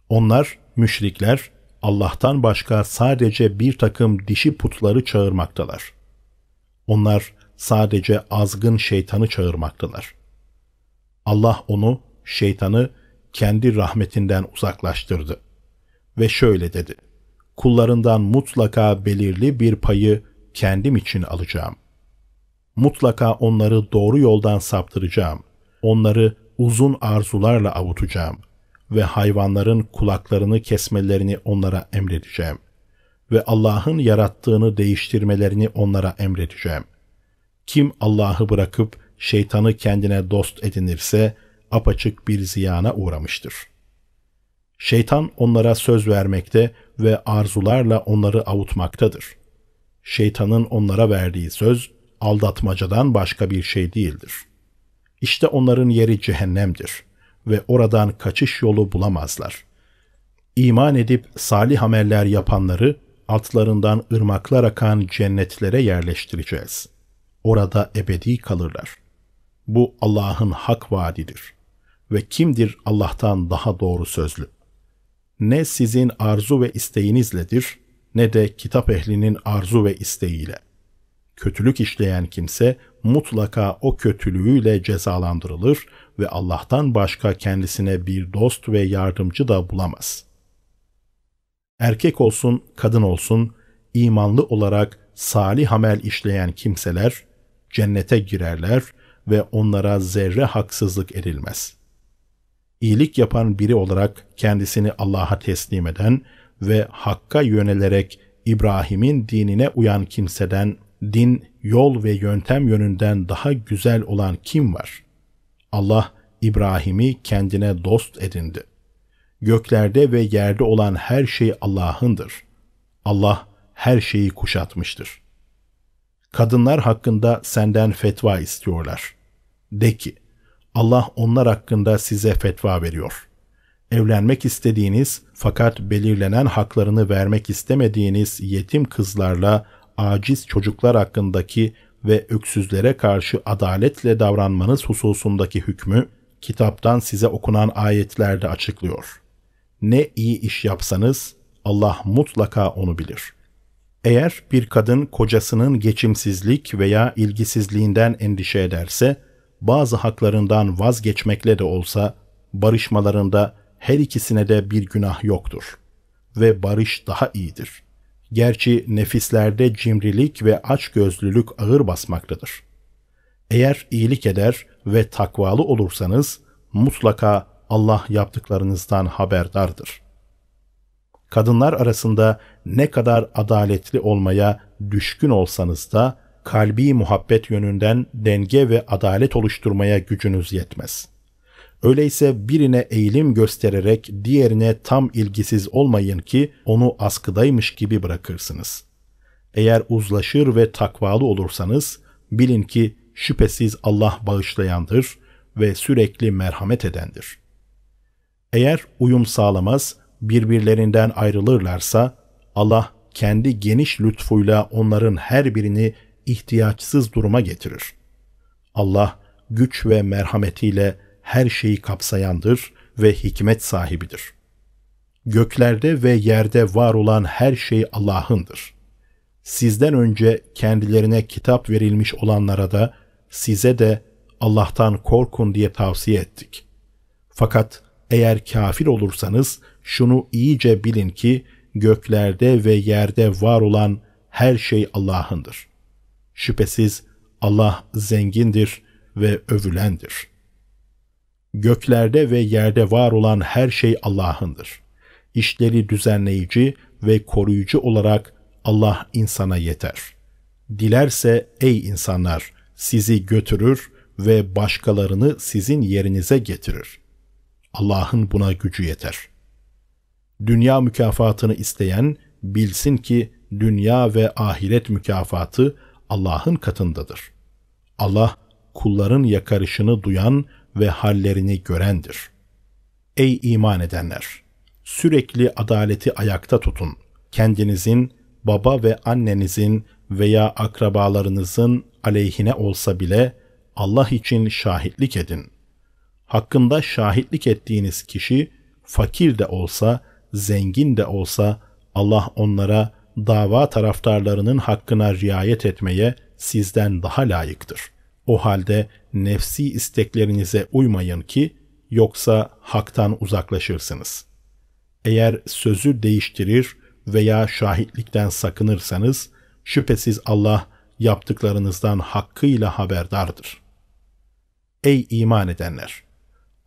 S1: Onlar, müşrikler, Allah'tan başka sadece bir takım dişi putları çağırmaktalar. Onlar sadece azgın şeytanı çağırmaktalar. Allah onu, şeytanı kendi rahmetinden uzaklaştırdı ve şöyle dedi: Kullarından mutlaka belirli bir payı kendim için alacağım. Mutlaka onları doğru yoldan saptıracağım. Onları uzun arzularla avutacağım ve hayvanların kulaklarını kesmelerini onlara emredeceğim ve Allah'ın yarattığını değiştirmelerini onlara emredeceğim.'' Kim Allah'ı bırakıp şeytanı kendine dost edinirse apaçık bir ziyana uğramıştır. Şeytan onlara söz vermekte ve arzularla onları avutmaktadır. Şeytanın onlara verdiği söz aldatmacadan başka bir şey değildir. İşte onların yeri cehennemdir ve oradan kaçış yolu bulamazlar. İman edip salih ameller yapanları altlarından ırmaklar akan cennetlere yerleştireceğiz.'' orada ebedi kalırlar. Bu Allah'ın hak vaadidir. Ve kimdir Allah'tan daha doğru sözlü? Ne sizin arzu ve isteğinizledir ne de kitap ehlinin arzu ve isteğiyle. Kötülük işleyen kimse mutlaka o kötülüğüyle cezalandırılır ve Allah'tan başka kendisine bir dost ve yardımcı da bulamaz. Erkek olsun, kadın olsun, imanlı olarak salih amel işleyen kimseler cennete girerler ve onlara zerre haksızlık edilmez. İyilik yapan biri olarak kendisini Allah'a teslim eden ve hakka yönelerek İbrahim'in dinine uyan kimseden din, yol ve yöntem yönünden daha güzel olan kim var? Allah İbrahim'i kendine dost edindi. Göklerde ve yerde olan her şey Allah'ındır. Allah her şeyi kuşatmıştır.'' kadınlar hakkında senden fetva istiyorlar. De ki, Allah onlar hakkında size fetva veriyor. Evlenmek istediğiniz fakat belirlenen haklarını vermek istemediğiniz yetim kızlarla aciz çocuklar hakkındaki ve öksüzlere karşı adaletle davranmanız hususundaki hükmü kitaptan size okunan ayetlerde açıklıyor. Ne iyi iş yapsanız Allah mutlaka onu bilir.'' Eğer bir kadın kocasının geçimsizlik veya ilgisizliğinden endişe ederse, bazı haklarından vazgeçmekle de olsa barışmalarında her ikisine de bir günah yoktur ve barış daha iyidir. Gerçi nefislerde cimrilik ve açgözlülük ağır basmaktadır. Eğer iyilik eder ve takvalı olursanız mutlaka Allah yaptıklarınızdan haberdardır.'' kadınlar arasında ne kadar adaletli olmaya düşkün olsanız da kalbi muhabbet yönünden denge ve adalet oluşturmaya gücünüz yetmez. Öyleyse birine eğilim göstererek diğerine tam ilgisiz olmayın ki onu askıdaymış gibi bırakırsınız. Eğer uzlaşır ve takvalı olursanız bilin ki şüphesiz Allah bağışlayandır ve sürekli merhamet edendir. Eğer uyum sağlamaz, birbirlerinden ayrılırlarsa Allah kendi geniş lütfuyla onların her birini ihtiyaçsız duruma getirir. Allah güç ve merhametiyle her şeyi kapsayandır ve hikmet sahibidir. Göklerde ve yerde var olan her şey Allah'ındır. Sizden önce kendilerine kitap verilmiş olanlara da size de Allah'tan korkun diye tavsiye ettik. Fakat eğer kafir olursanız şunu iyice bilin ki göklerde ve yerde var olan her şey Allah'ındır. Şüphesiz Allah zengindir ve övülendir. Göklerde ve yerde var olan her şey Allah'ındır. İşleri düzenleyici ve koruyucu olarak Allah insana yeter. Dilerse ey insanlar sizi götürür ve başkalarını sizin yerinize getirir. Allah'ın buna gücü yeter.'' Dünya mükafatını isteyen bilsin ki dünya ve ahiret mükafatı Allah'ın katındadır. Allah kulların yakarışını duyan ve hallerini görendir. Ey iman edenler! Sürekli adaleti ayakta tutun. Kendinizin, baba ve annenizin veya akrabalarınızın aleyhine olsa bile Allah için şahitlik edin. Hakkında şahitlik ettiğiniz kişi fakir de olsa zengin de olsa Allah onlara dava taraftarlarının hakkına riayet etmeye sizden daha layıktır. O halde nefsi isteklerinize uymayın ki yoksa haktan uzaklaşırsınız. Eğer sözü değiştirir veya şahitlikten sakınırsanız şüphesiz Allah yaptıklarınızdan hakkıyla haberdardır. Ey iman edenler!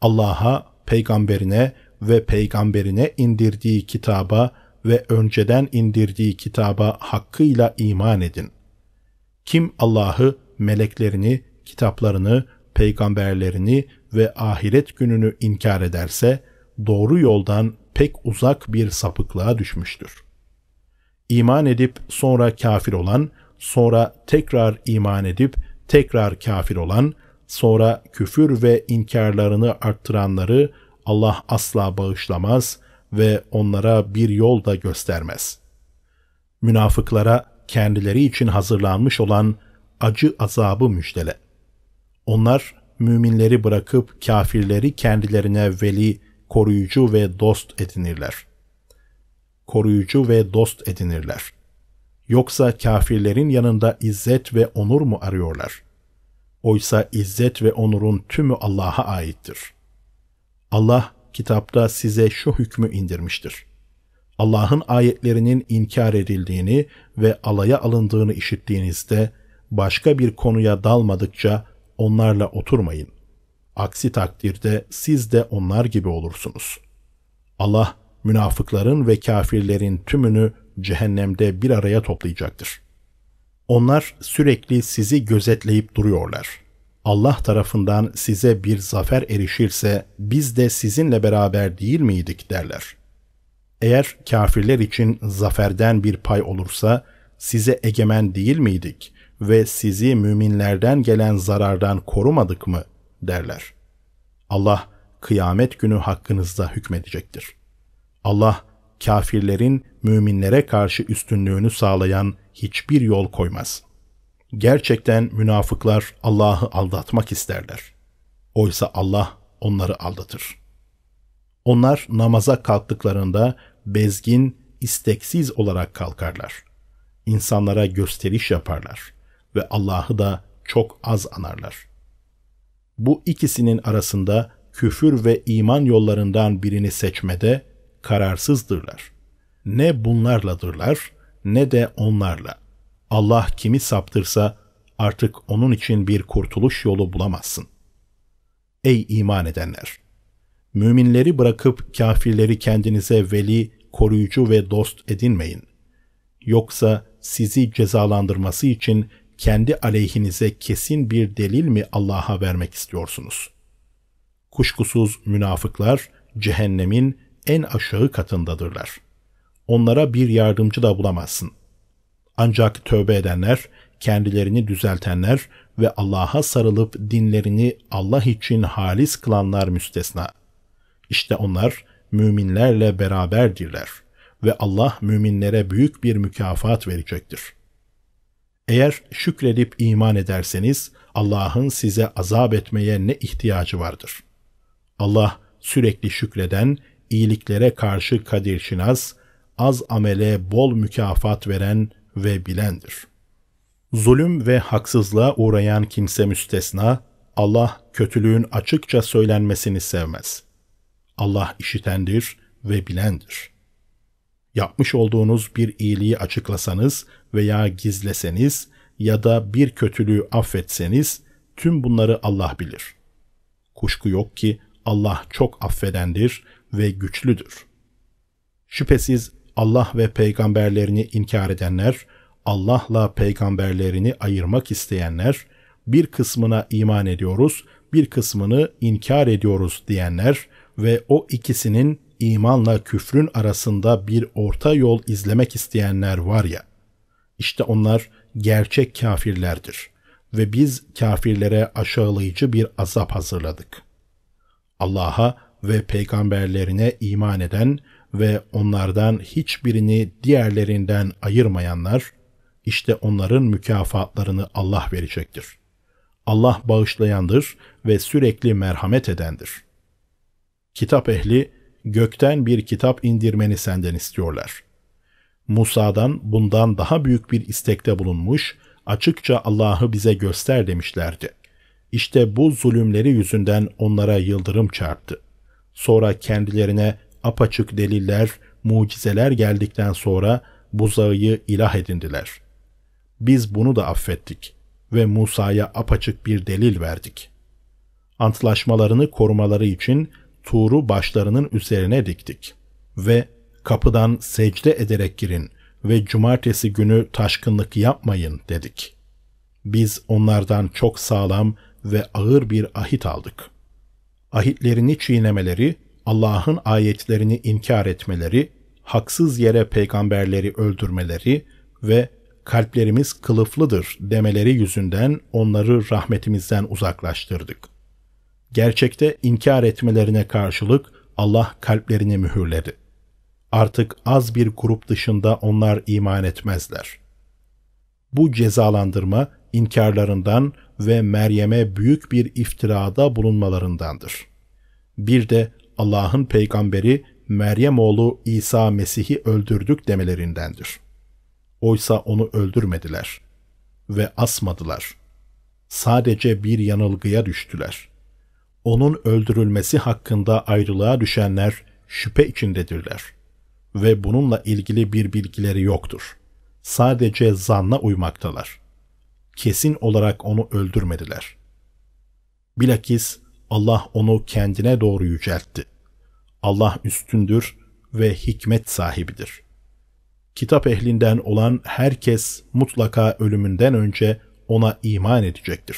S1: Allah'a, peygamberine ve peygamberine indirdiği kitaba ve önceden indirdiği kitaba hakkıyla iman edin. Kim Allah'ı, meleklerini, kitaplarını, peygamberlerini ve ahiret gününü inkar ederse doğru yoldan pek uzak bir sapıklığa düşmüştür. İman edip sonra kafir olan, sonra tekrar iman edip tekrar kafir olan, sonra küfür ve inkarlarını arttıranları Allah asla bağışlamaz ve onlara bir yol da göstermez. Münafıklara kendileri için hazırlanmış olan acı azabı müjdele. Onlar müminleri bırakıp kafirleri kendilerine veli, koruyucu ve dost edinirler. Koruyucu ve dost edinirler. Yoksa kafirlerin yanında izzet ve onur mu arıyorlar? Oysa izzet ve onurun tümü Allah'a aittir.'' Allah kitapta size şu hükmü indirmiştir. Allah'ın ayetlerinin inkar edildiğini ve alaya alındığını işittiğinizde başka bir konuya dalmadıkça onlarla oturmayın. Aksi takdirde siz de onlar gibi olursunuz. Allah münafıkların ve kafirlerin tümünü cehennemde bir araya toplayacaktır. Onlar sürekli sizi gözetleyip duruyorlar.'' Allah tarafından size bir zafer erişirse biz de sizinle beraber değil miydik derler. Eğer kafirler için zaferden bir pay olursa size egemen değil miydik ve sizi müminlerden gelen zarardan korumadık mı derler. Allah kıyamet günü hakkınızda hükmedecektir. Allah kafirlerin müminlere karşı üstünlüğünü sağlayan hiçbir yol koymaz.'' Gerçekten münafıklar Allah'ı aldatmak isterler. Oysa Allah onları aldatır. Onlar namaza kalktıklarında bezgin, isteksiz olarak kalkarlar. İnsanlara gösteriş yaparlar ve Allah'ı da çok az anarlar. Bu ikisinin arasında küfür ve iman yollarından birini seçmede kararsızdırlar. Ne bunlarladırlar ne de onlarla. Allah kimi saptırsa artık onun için bir kurtuluş yolu bulamazsın. Ey iman edenler! Müminleri bırakıp kafirleri kendinize veli, koruyucu ve dost edinmeyin. Yoksa sizi cezalandırması için kendi aleyhinize kesin bir delil mi Allah'a vermek istiyorsunuz? Kuşkusuz münafıklar cehennemin en aşağı katındadırlar. Onlara bir yardımcı da bulamazsın. Ancak tövbe edenler, kendilerini düzeltenler ve Allah'a sarılıp dinlerini Allah için halis kılanlar müstesna. İşte onlar müminlerle beraberdirler ve Allah müminlere büyük bir mükafat verecektir. Eğer şükredip iman ederseniz Allah'ın size azap etmeye ne ihtiyacı vardır? Allah sürekli şükreden, iyiliklere karşı kadir şinas, az amele bol mükafat veren ve bilendir. Zulüm ve haksızlığa uğrayan kimse müstesna, Allah kötülüğün açıkça söylenmesini sevmez. Allah işitendir ve bilendir. Yapmış olduğunuz bir iyiliği açıklasanız veya gizleseniz ya da bir kötülüğü affetseniz tüm bunları Allah bilir. Kuşku yok ki Allah çok affedendir ve güçlüdür. Şüphesiz Allah ve peygamberlerini inkar edenler, Allah'la peygamberlerini ayırmak isteyenler, bir kısmına iman ediyoruz, bir kısmını inkar ediyoruz diyenler ve o ikisinin imanla küfrün arasında bir orta yol izlemek isteyenler var ya, işte onlar gerçek kafirlerdir ve biz kafirlere aşağılayıcı bir azap hazırladık. Allah'a ve peygamberlerine iman eden ve onlardan hiçbirini diğerlerinden ayırmayanlar, işte onların mükafatlarını Allah verecektir. Allah bağışlayandır ve sürekli merhamet edendir. Kitap ehli, gökten bir kitap indirmeni senden istiyorlar. Musa'dan bundan daha büyük bir istekte bulunmuş, açıkça Allah'ı bize göster demişlerdi. İşte bu zulümleri yüzünden onlara yıldırım çarptı. Sonra kendilerine apaçık deliller, mucizeler geldikten sonra buzağıyı ilah edindiler. Biz bunu da affettik ve Musa'ya apaçık bir delil verdik. Antlaşmalarını korumaları için Tuğru başlarının üzerine diktik ve kapıdan secde ederek girin ve cumartesi günü taşkınlık yapmayın dedik. Biz onlardan çok sağlam ve ağır bir ahit aldık. Ahitlerini çiğnemeleri Allah'ın ayetlerini inkar etmeleri, haksız yere peygamberleri öldürmeleri ve kalplerimiz kılıflıdır demeleri yüzünden onları rahmetimizden uzaklaştırdık. Gerçekte inkar etmelerine karşılık Allah kalplerini mühürledi. Artık az bir grup dışında onlar iman etmezler. Bu cezalandırma inkarlarından ve Meryem'e büyük bir iftirada bulunmalarındandır. Bir de Allah'ın peygamberi Meryem oğlu İsa Mesih'i öldürdük demelerindendir. Oysa onu öldürmediler ve asmadılar. Sadece bir yanılgıya düştüler. Onun öldürülmesi hakkında ayrılığa düşenler şüphe içindedirler ve bununla ilgili bir bilgileri yoktur. Sadece zanna uymaktalar. Kesin olarak onu öldürmediler. Bilakis Allah onu kendine doğru yüceltti. Allah üstündür ve hikmet sahibidir. Kitap ehlinden olan herkes mutlaka ölümünden önce ona iman edecektir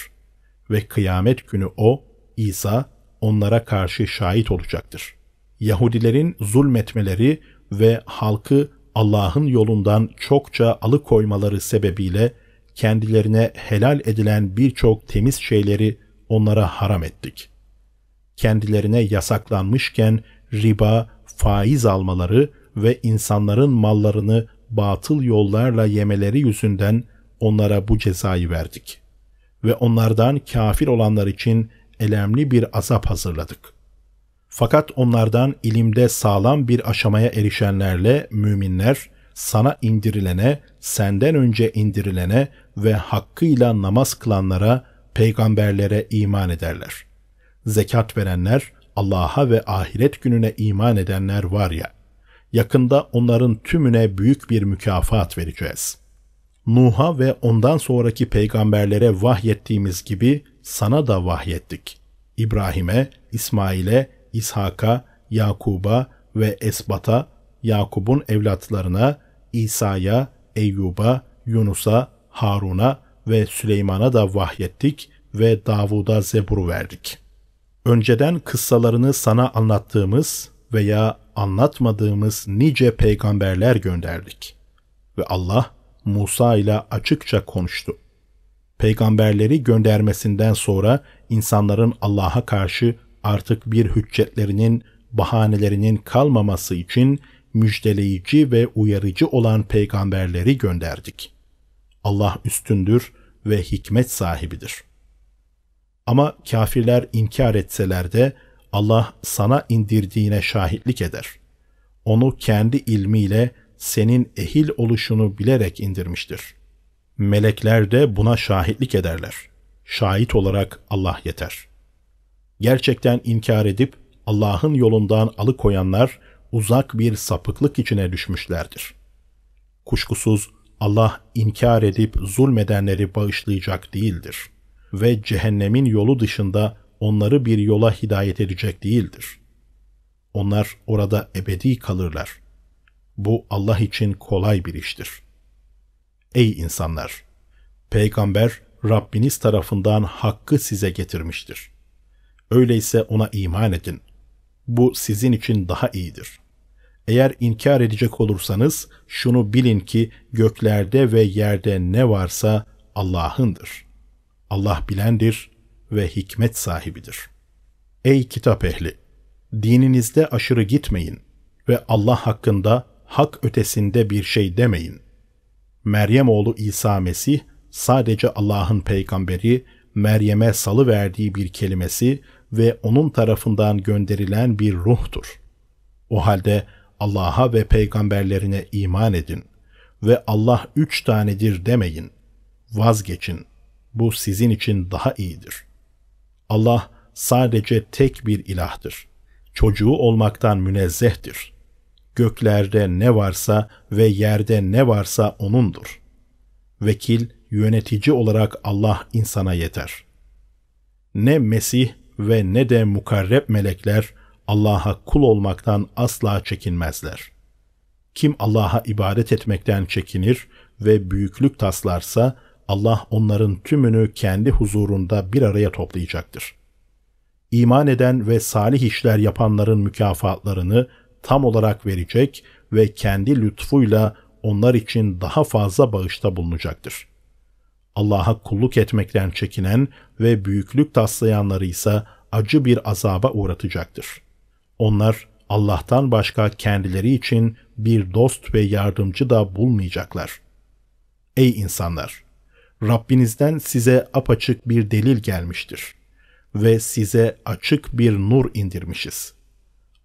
S1: ve kıyamet günü o İsa onlara karşı şahit olacaktır. Yahudilerin zulmetmeleri ve halkı Allah'ın yolundan çokça alıkoymaları sebebiyle kendilerine helal edilen birçok temiz şeyleri onlara haram ettik kendilerine yasaklanmışken riba, faiz almaları ve insanların mallarını batıl yollarla yemeleri yüzünden onlara bu cezayı verdik ve onlardan kafir olanlar için elemli bir azap hazırladık. Fakat onlardan ilimde sağlam bir aşamaya erişenlerle müminler sana indirilene, senden önce indirilene ve hakkıyla namaz kılanlara, peygamberlere iman ederler.'' zekat verenler, Allah'a ve ahiret gününe iman edenler var ya, yakında onların tümüne büyük bir mükafat vereceğiz. Nuh'a ve ondan sonraki peygamberlere vahyettiğimiz gibi sana da vahyettik. İbrahim'e, İsmail'e, İshak'a, Yakub'a ve Esbat'a, Yakub'un evlatlarına, İsa'ya, Eyyub'a, Yunus'a, Harun'a ve Süleyman'a da vahyettik ve Davud'a zebur verdik.'' önceden kıssalarını sana anlattığımız veya anlatmadığımız nice peygamberler gönderdik. Ve Allah Musa ile açıkça konuştu. Peygamberleri göndermesinden sonra insanların Allah'a karşı artık bir hüccetlerinin, bahanelerinin kalmaması için müjdeleyici ve uyarıcı olan peygamberleri gönderdik. Allah üstündür ve hikmet sahibidir.'' Ama kafirler inkar etseler de Allah sana indirdiğine şahitlik eder. Onu kendi ilmiyle senin ehil oluşunu bilerek indirmiştir. Melekler de buna şahitlik ederler. Şahit olarak Allah yeter. Gerçekten inkar edip Allah'ın yolundan alıkoyanlar uzak bir sapıklık içine düşmüşlerdir. Kuşkusuz Allah inkar edip zulmedenleri bağışlayacak değildir.'' ve cehennemin yolu dışında onları bir yola hidayet edecek değildir. Onlar orada ebedi kalırlar. Bu Allah için kolay bir iştir. Ey insanlar! Peygamber Rabbiniz tarafından hakkı size getirmiştir. Öyleyse ona iman edin. Bu sizin için daha iyidir. Eğer inkar edecek olursanız şunu bilin ki göklerde ve yerde ne varsa Allah'ındır.'' Allah bilendir ve hikmet sahibidir. Ey kitap ehli! Dininizde aşırı gitmeyin ve Allah hakkında hak ötesinde bir şey demeyin. Meryem oğlu İsa Mesih sadece Allah'ın peygamberi Meryem'e salı verdiği bir kelimesi ve onun tarafından gönderilen bir ruhtur. O halde Allah'a ve peygamberlerine iman edin ve Allah üç tanedir demeyin. Vazgeçin. Bu sizin için daha iyidir. Allah sadece tek bir ilahtır. Çocuğu olmaktan münezzehtir. Göklerde ne varsa ve yerde ne varsa O'nundur. Vekil, yönetici olarak Allah insana yeter. Ne Mesih ve ne de mukarreb melekler Allah'a kul olmaktan asla çekinmezler. Kim Allah'a ibadet etmekten çekinir ve büyüklük taslarsa Allah onların tümünü kendi huzurunda bir araya toplayacaktır. İman eden ve salih işler yapanların mükafatlarını tam olarak verecek ve kendi lütfuyla onlar için daha fazla bağışta bulunacaktır. Allah'a kulluk etmekten çekinen ve büyüklük taslayanları ise acı bir azaba uğratacaktır. Onlar Allah'tan başka kendileri için bir dost ve yardımcı da bulmayacaklar. Ey insanlar! Rabbinizden size apaçık bir delil gelmiştir ve size açık bir nur indirmişiz.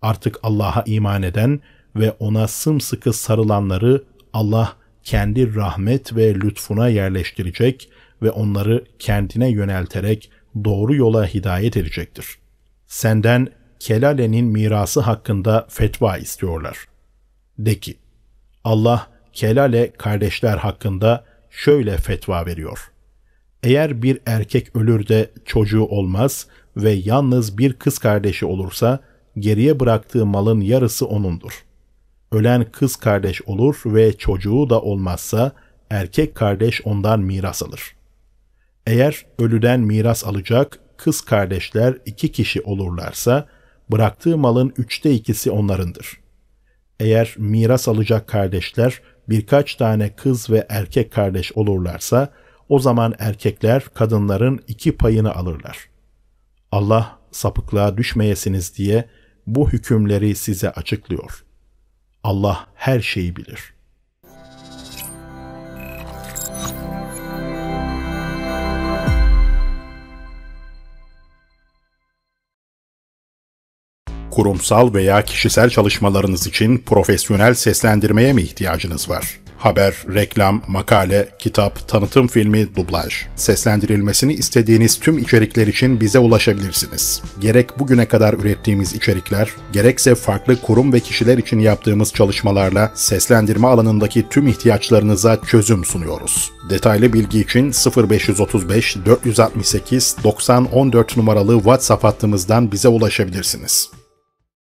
S1: Artık Allah'a iman eden ve ona sımsıkı sarılanları Allah kendi rahmet ve lütfuna yerleştirecek ve onları kendine yönelterek doğru yola hidayet edecektir. Senden Kelale'nin mirası hakkında fetva istiyorlar. De ki, Allah Kelale kardeşler hakkında şöyle fetva veriyor. Eğer bir erkek ölür de çocuğu olmaz ve yalnız bir kız kardeşi olursa geriye bıraktığı malın yarısı onundur. Ölen kız kardeş olur ve çocuğu da olmazsa erkek kardeş ondan miras alır. Eğer ölüden miras alacak kız kardeşler iki kişi olurlarsa bıraktığı malın üçte ikisi onlarındır. Eğer miras alacak kardeşler birkaç tane kız ve erkek kardeş olurlarsa o zaman erkekler kadınların iki payını alırlar. Allah sapıklığa düşmeyesiniz diye bu hükümleri size açıklıyor. Allah her şeyi bilir.'' kurumsal veya kişisel çalışmalarınız için profesyonel seslendirmeye mi ihtiyacınız var? haber, reklam, makale, kitap, tanıtım filmi, dublaj. Seslendirilmesini istediğiniz tüm içerikler için bize ulaşabilirsiniz. Gerek bugüne kadar ürettiğimiz içerikler, gerekse farklı kurum ve kişiler için yaptığımız çalışmalarla seslendirme alanındaki tüm ihtiyaçlarınıza çözüm sunuyoruz. Detaylı bilgi için 0535 468 90 numaralı WhatsApp hattımızdan bize ulaşabilirsiniz.